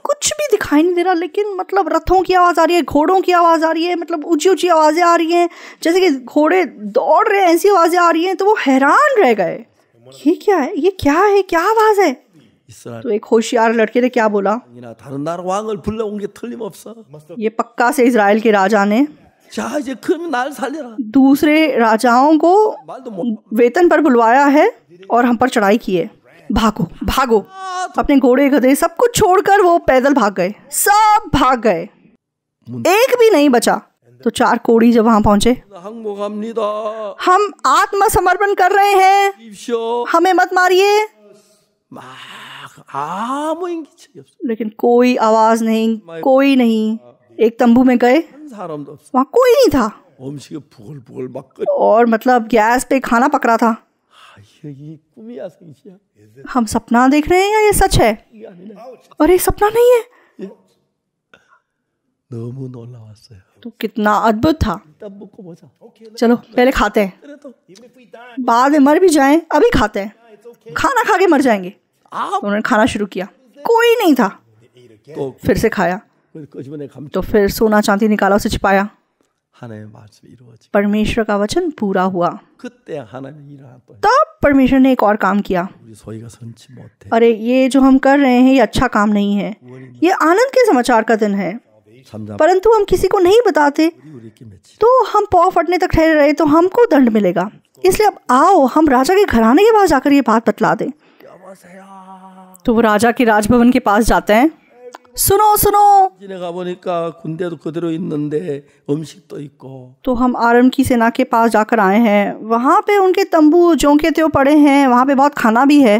कुछ भी दिखाई नहीं दे रहा लेकिन मतलब रथों की आवाज आ रही है घोड़ों की आवाज आ रही है मतलब ऊंची ऊंची आवाजें आ रही हैं जैसे कि घोड़े दौड़ रहे हैं ऐसी आवाजें आ रही हैं तो वो हैरान रह गए ये क्या है ये क्या है क्या आवाज है तो एक होशियार लड़के ने क्या बोला ये पक्का से इसराइल के राजा ने दूसरे राजाओं को तो वेतन पर बुलवाया है और हम पर चढ़ाई किए भागो भागो अपने घोड़े गधे सब कुछ छोड़कर वो पैदल भाग गए सब भाग गए एक भी नहीं बचा तो चार कोड़ी जब वहां पहुंचे हम आत्मसमर्पण कर रहे हैं हमें मत मारिए लेकिन कोई आवाज नहीं कोई नहीं एक तंबू में गए वहाँ कोई नहीं था और मतलब गैस पे खाना पक रहा था हम सपना देख रहे हैं या ये सच है और ये सपना नहीं है तो कितना अद्भुत था चलो पहले खाते हैं तो, बाद में मर भी जाएं अभी खाते हैं खाना खा के मर जाएंगे तो उन्होंने खाना शुरू किया कोई नहीं था तो फिर से खाया तो फिर सोना चांदी निकाला उसे छिपाया परमेश्वर का वचन पूरा हुआ तब परमेश्वर ने एक और काम किया अरे ये जो हम कर रहे हैं ये अच्छा काम नहीं है ये आनंद के समाचार का दिन है परंतु हम किसी को नहीं बताते तो हम पौ फटने तक ठहरे रहे तो हमको दंड मिलेगा इसलिए अब आओ हम राजा के घराने के पास जाकर ये बात बतला दें तो वो राजा के राजभवन के पास जाते हैं सुनो सुनो तो हम आरम की सेना के पास जाकर आए हैं वहाँ पे उनके तंबू जोंके त्यो पड़े हैं वहाँ पे बहुत खाना भी है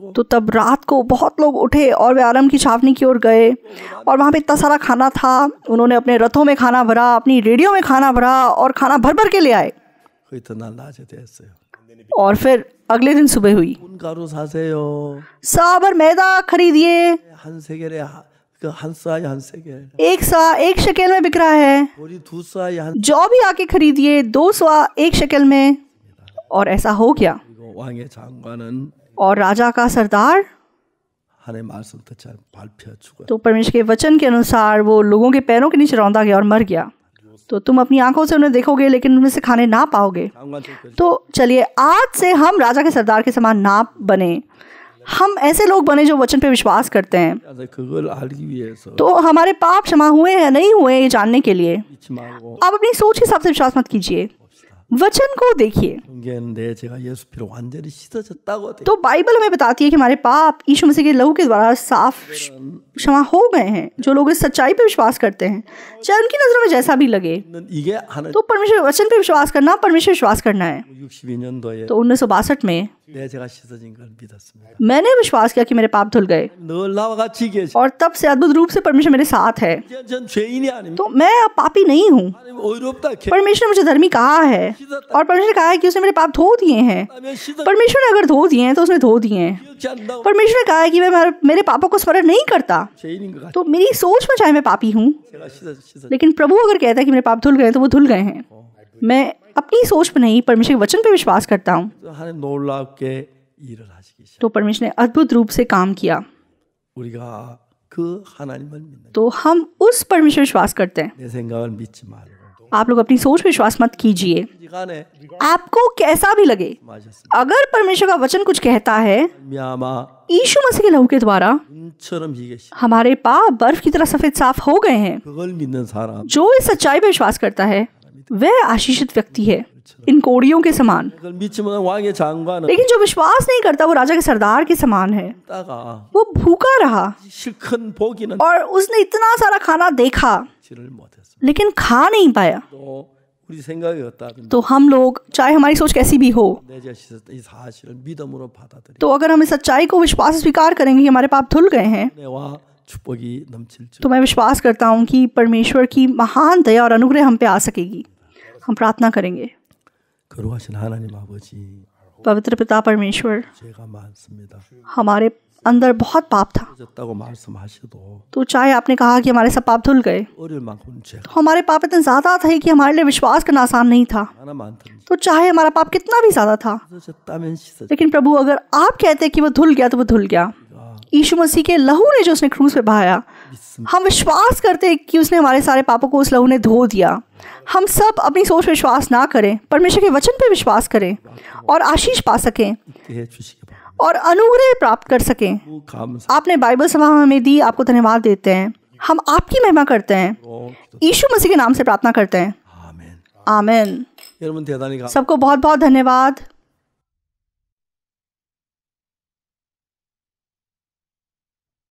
तो तब रात को बहुत लोग उठे और वे आरम की छावनी की ओर गए और वहाँ पे इतना सारा खाना था उन्होंने अपने रथों में खाना भरा अपनी रेडियो में खाना भरा और खाना भर भर के ले आए इतना लाज ऐसे और फिर अगले दिन सुबह हुई साबर मैदा खरीदिए हाँ, एक सा एक शकेल में बिक रहा है जो भी आके खरीदिए दो सवा एक शकेल में और ऐसा हो गया और राजा का सरदार तो परमेश्वर के वचन के अनुसार वो लोगों के पैरों के नीचे रौंदा गया और मर गया तो तुम अपनी आंखों से उन्हें देखोगे लेकिन उनमें से खाने ना पाओगे तो चलिए आज से हम राजा के सरदार के समान ना बने हम ऐसे लोग बने जो वचन पे विश्वास करते हैं तो हमारे पाप क्षमा हुए हैं नहीं हुए ये जानने के लिए आप अपनी सोच के हिसाब से विश्वास मत कीजिए वचन को देखिए तो बाइबल हमें बताती है कि हमारे पाप यीशु मसीह के लहू के द्वारा साफ क्षमा हो गए हैं जो लोग इस सच्चाई पे विश्वास करते हैं चाहे उनकी नजरों में जैसा भी लगे तो परमेश्वर वचन पे विश्वास करना परमेश्वर विश्वास करना है तो उन्नीस सौ बासठ में मैंने विश्वास किया कि मेरे पाप धुल गए और तब से अद्भुत रूप से परमेश्वर मेरे साथ है तो मैं अब पापी नहीं हूँ परमेश्वर ने मुझे धर्मी कहा है और परमेश्वर ने कहा है कि उसने मेरे पाप धो दिए हैं परमेश्वर ने अगर धो दिए हैं तो उसने धो दिए हैं परमेश्वर ने कहा है कि मैं मेरे पापों को स्मरण नहीं करता तो मेरी सोच में चाहे मैं पापी हूँ लेकिन प्रभु अगर कहता है कि मेरे पाप धुल गए तो वो धुल गए हैं हाँ। मैं अपनी सोच पर नहीं परमेश्वर के वचन पर विश्वास करता हूँ तो, तो परमेश्वर ने अद्भुत रूप से काम किया तो हम उस परमेश्वर विश्वास करते हैं आप लोग अपनी सोच विश्वास मत कीजिए आपको कैसा भी लगे अगर परमेश्वर का वचन कुछ कहता है यीशु मसीह के लहू के द्वारा हमारे पाप बर्फ की तरह सफेद साफ हो गए हैं जो इस सच्चाई पर विश्वास करता है वह आशीषित व्यक्ति है इन कोड़ियों के समान लेकिन जो विश्वास नहीं करता वो राजा के सरदार के समान है वो भूखा रहा और उसने इतना सारा खाना देखा लेकिन खा नहीं पाया तो, तो हम लोग चाहे हमारी सोच कैसी भी हो तो अगर हम इस सच्चाई को विश्वास स्वीकार करेंगे हमारे पाप धुल गए हैं तो मैं विश्वास करता हूँ कि परमेश्वर की महान दया और अनुग्रह हम पे आ सकेगी हम प्रार्थना करेंगे पवित्र पिता परमेश्वर हमारे अंदर बहुत पाप था तो चाहे आपने कहा कि हमारे सब पाप धुल गए तो हमारे पाप इतने ज़्यादा थे कि हमारे लिए विश्वास करना आसान नहीं था तो चाहे हमारा पाप कितना भी ज़्यादा था लेकिन प्रभु अगर आप कहते कि वो धुल गया तो वो धुल गया यीशु मसीह के लहू ने जो उसने क्रूस पे बहाया हम विश्वास करते हैं कि उसने हमारे सारे पापों को उस लहू ने धो दिया हम सब अपनी सोच विश्वास ना करें परमेश्वर के वचन पर विश्वास करें और आशीष पा सकें और अनुग्रह प्राप्त कर सकें आपने बाइबल सभा हमें दी आपको धन्यवाद देते हैं हम आपकी महिमा करते हैं तो- यीशु मसीह के नाम से प्रार्थना करते हैं आमेन सबको बहुत बहुत धन्यवाद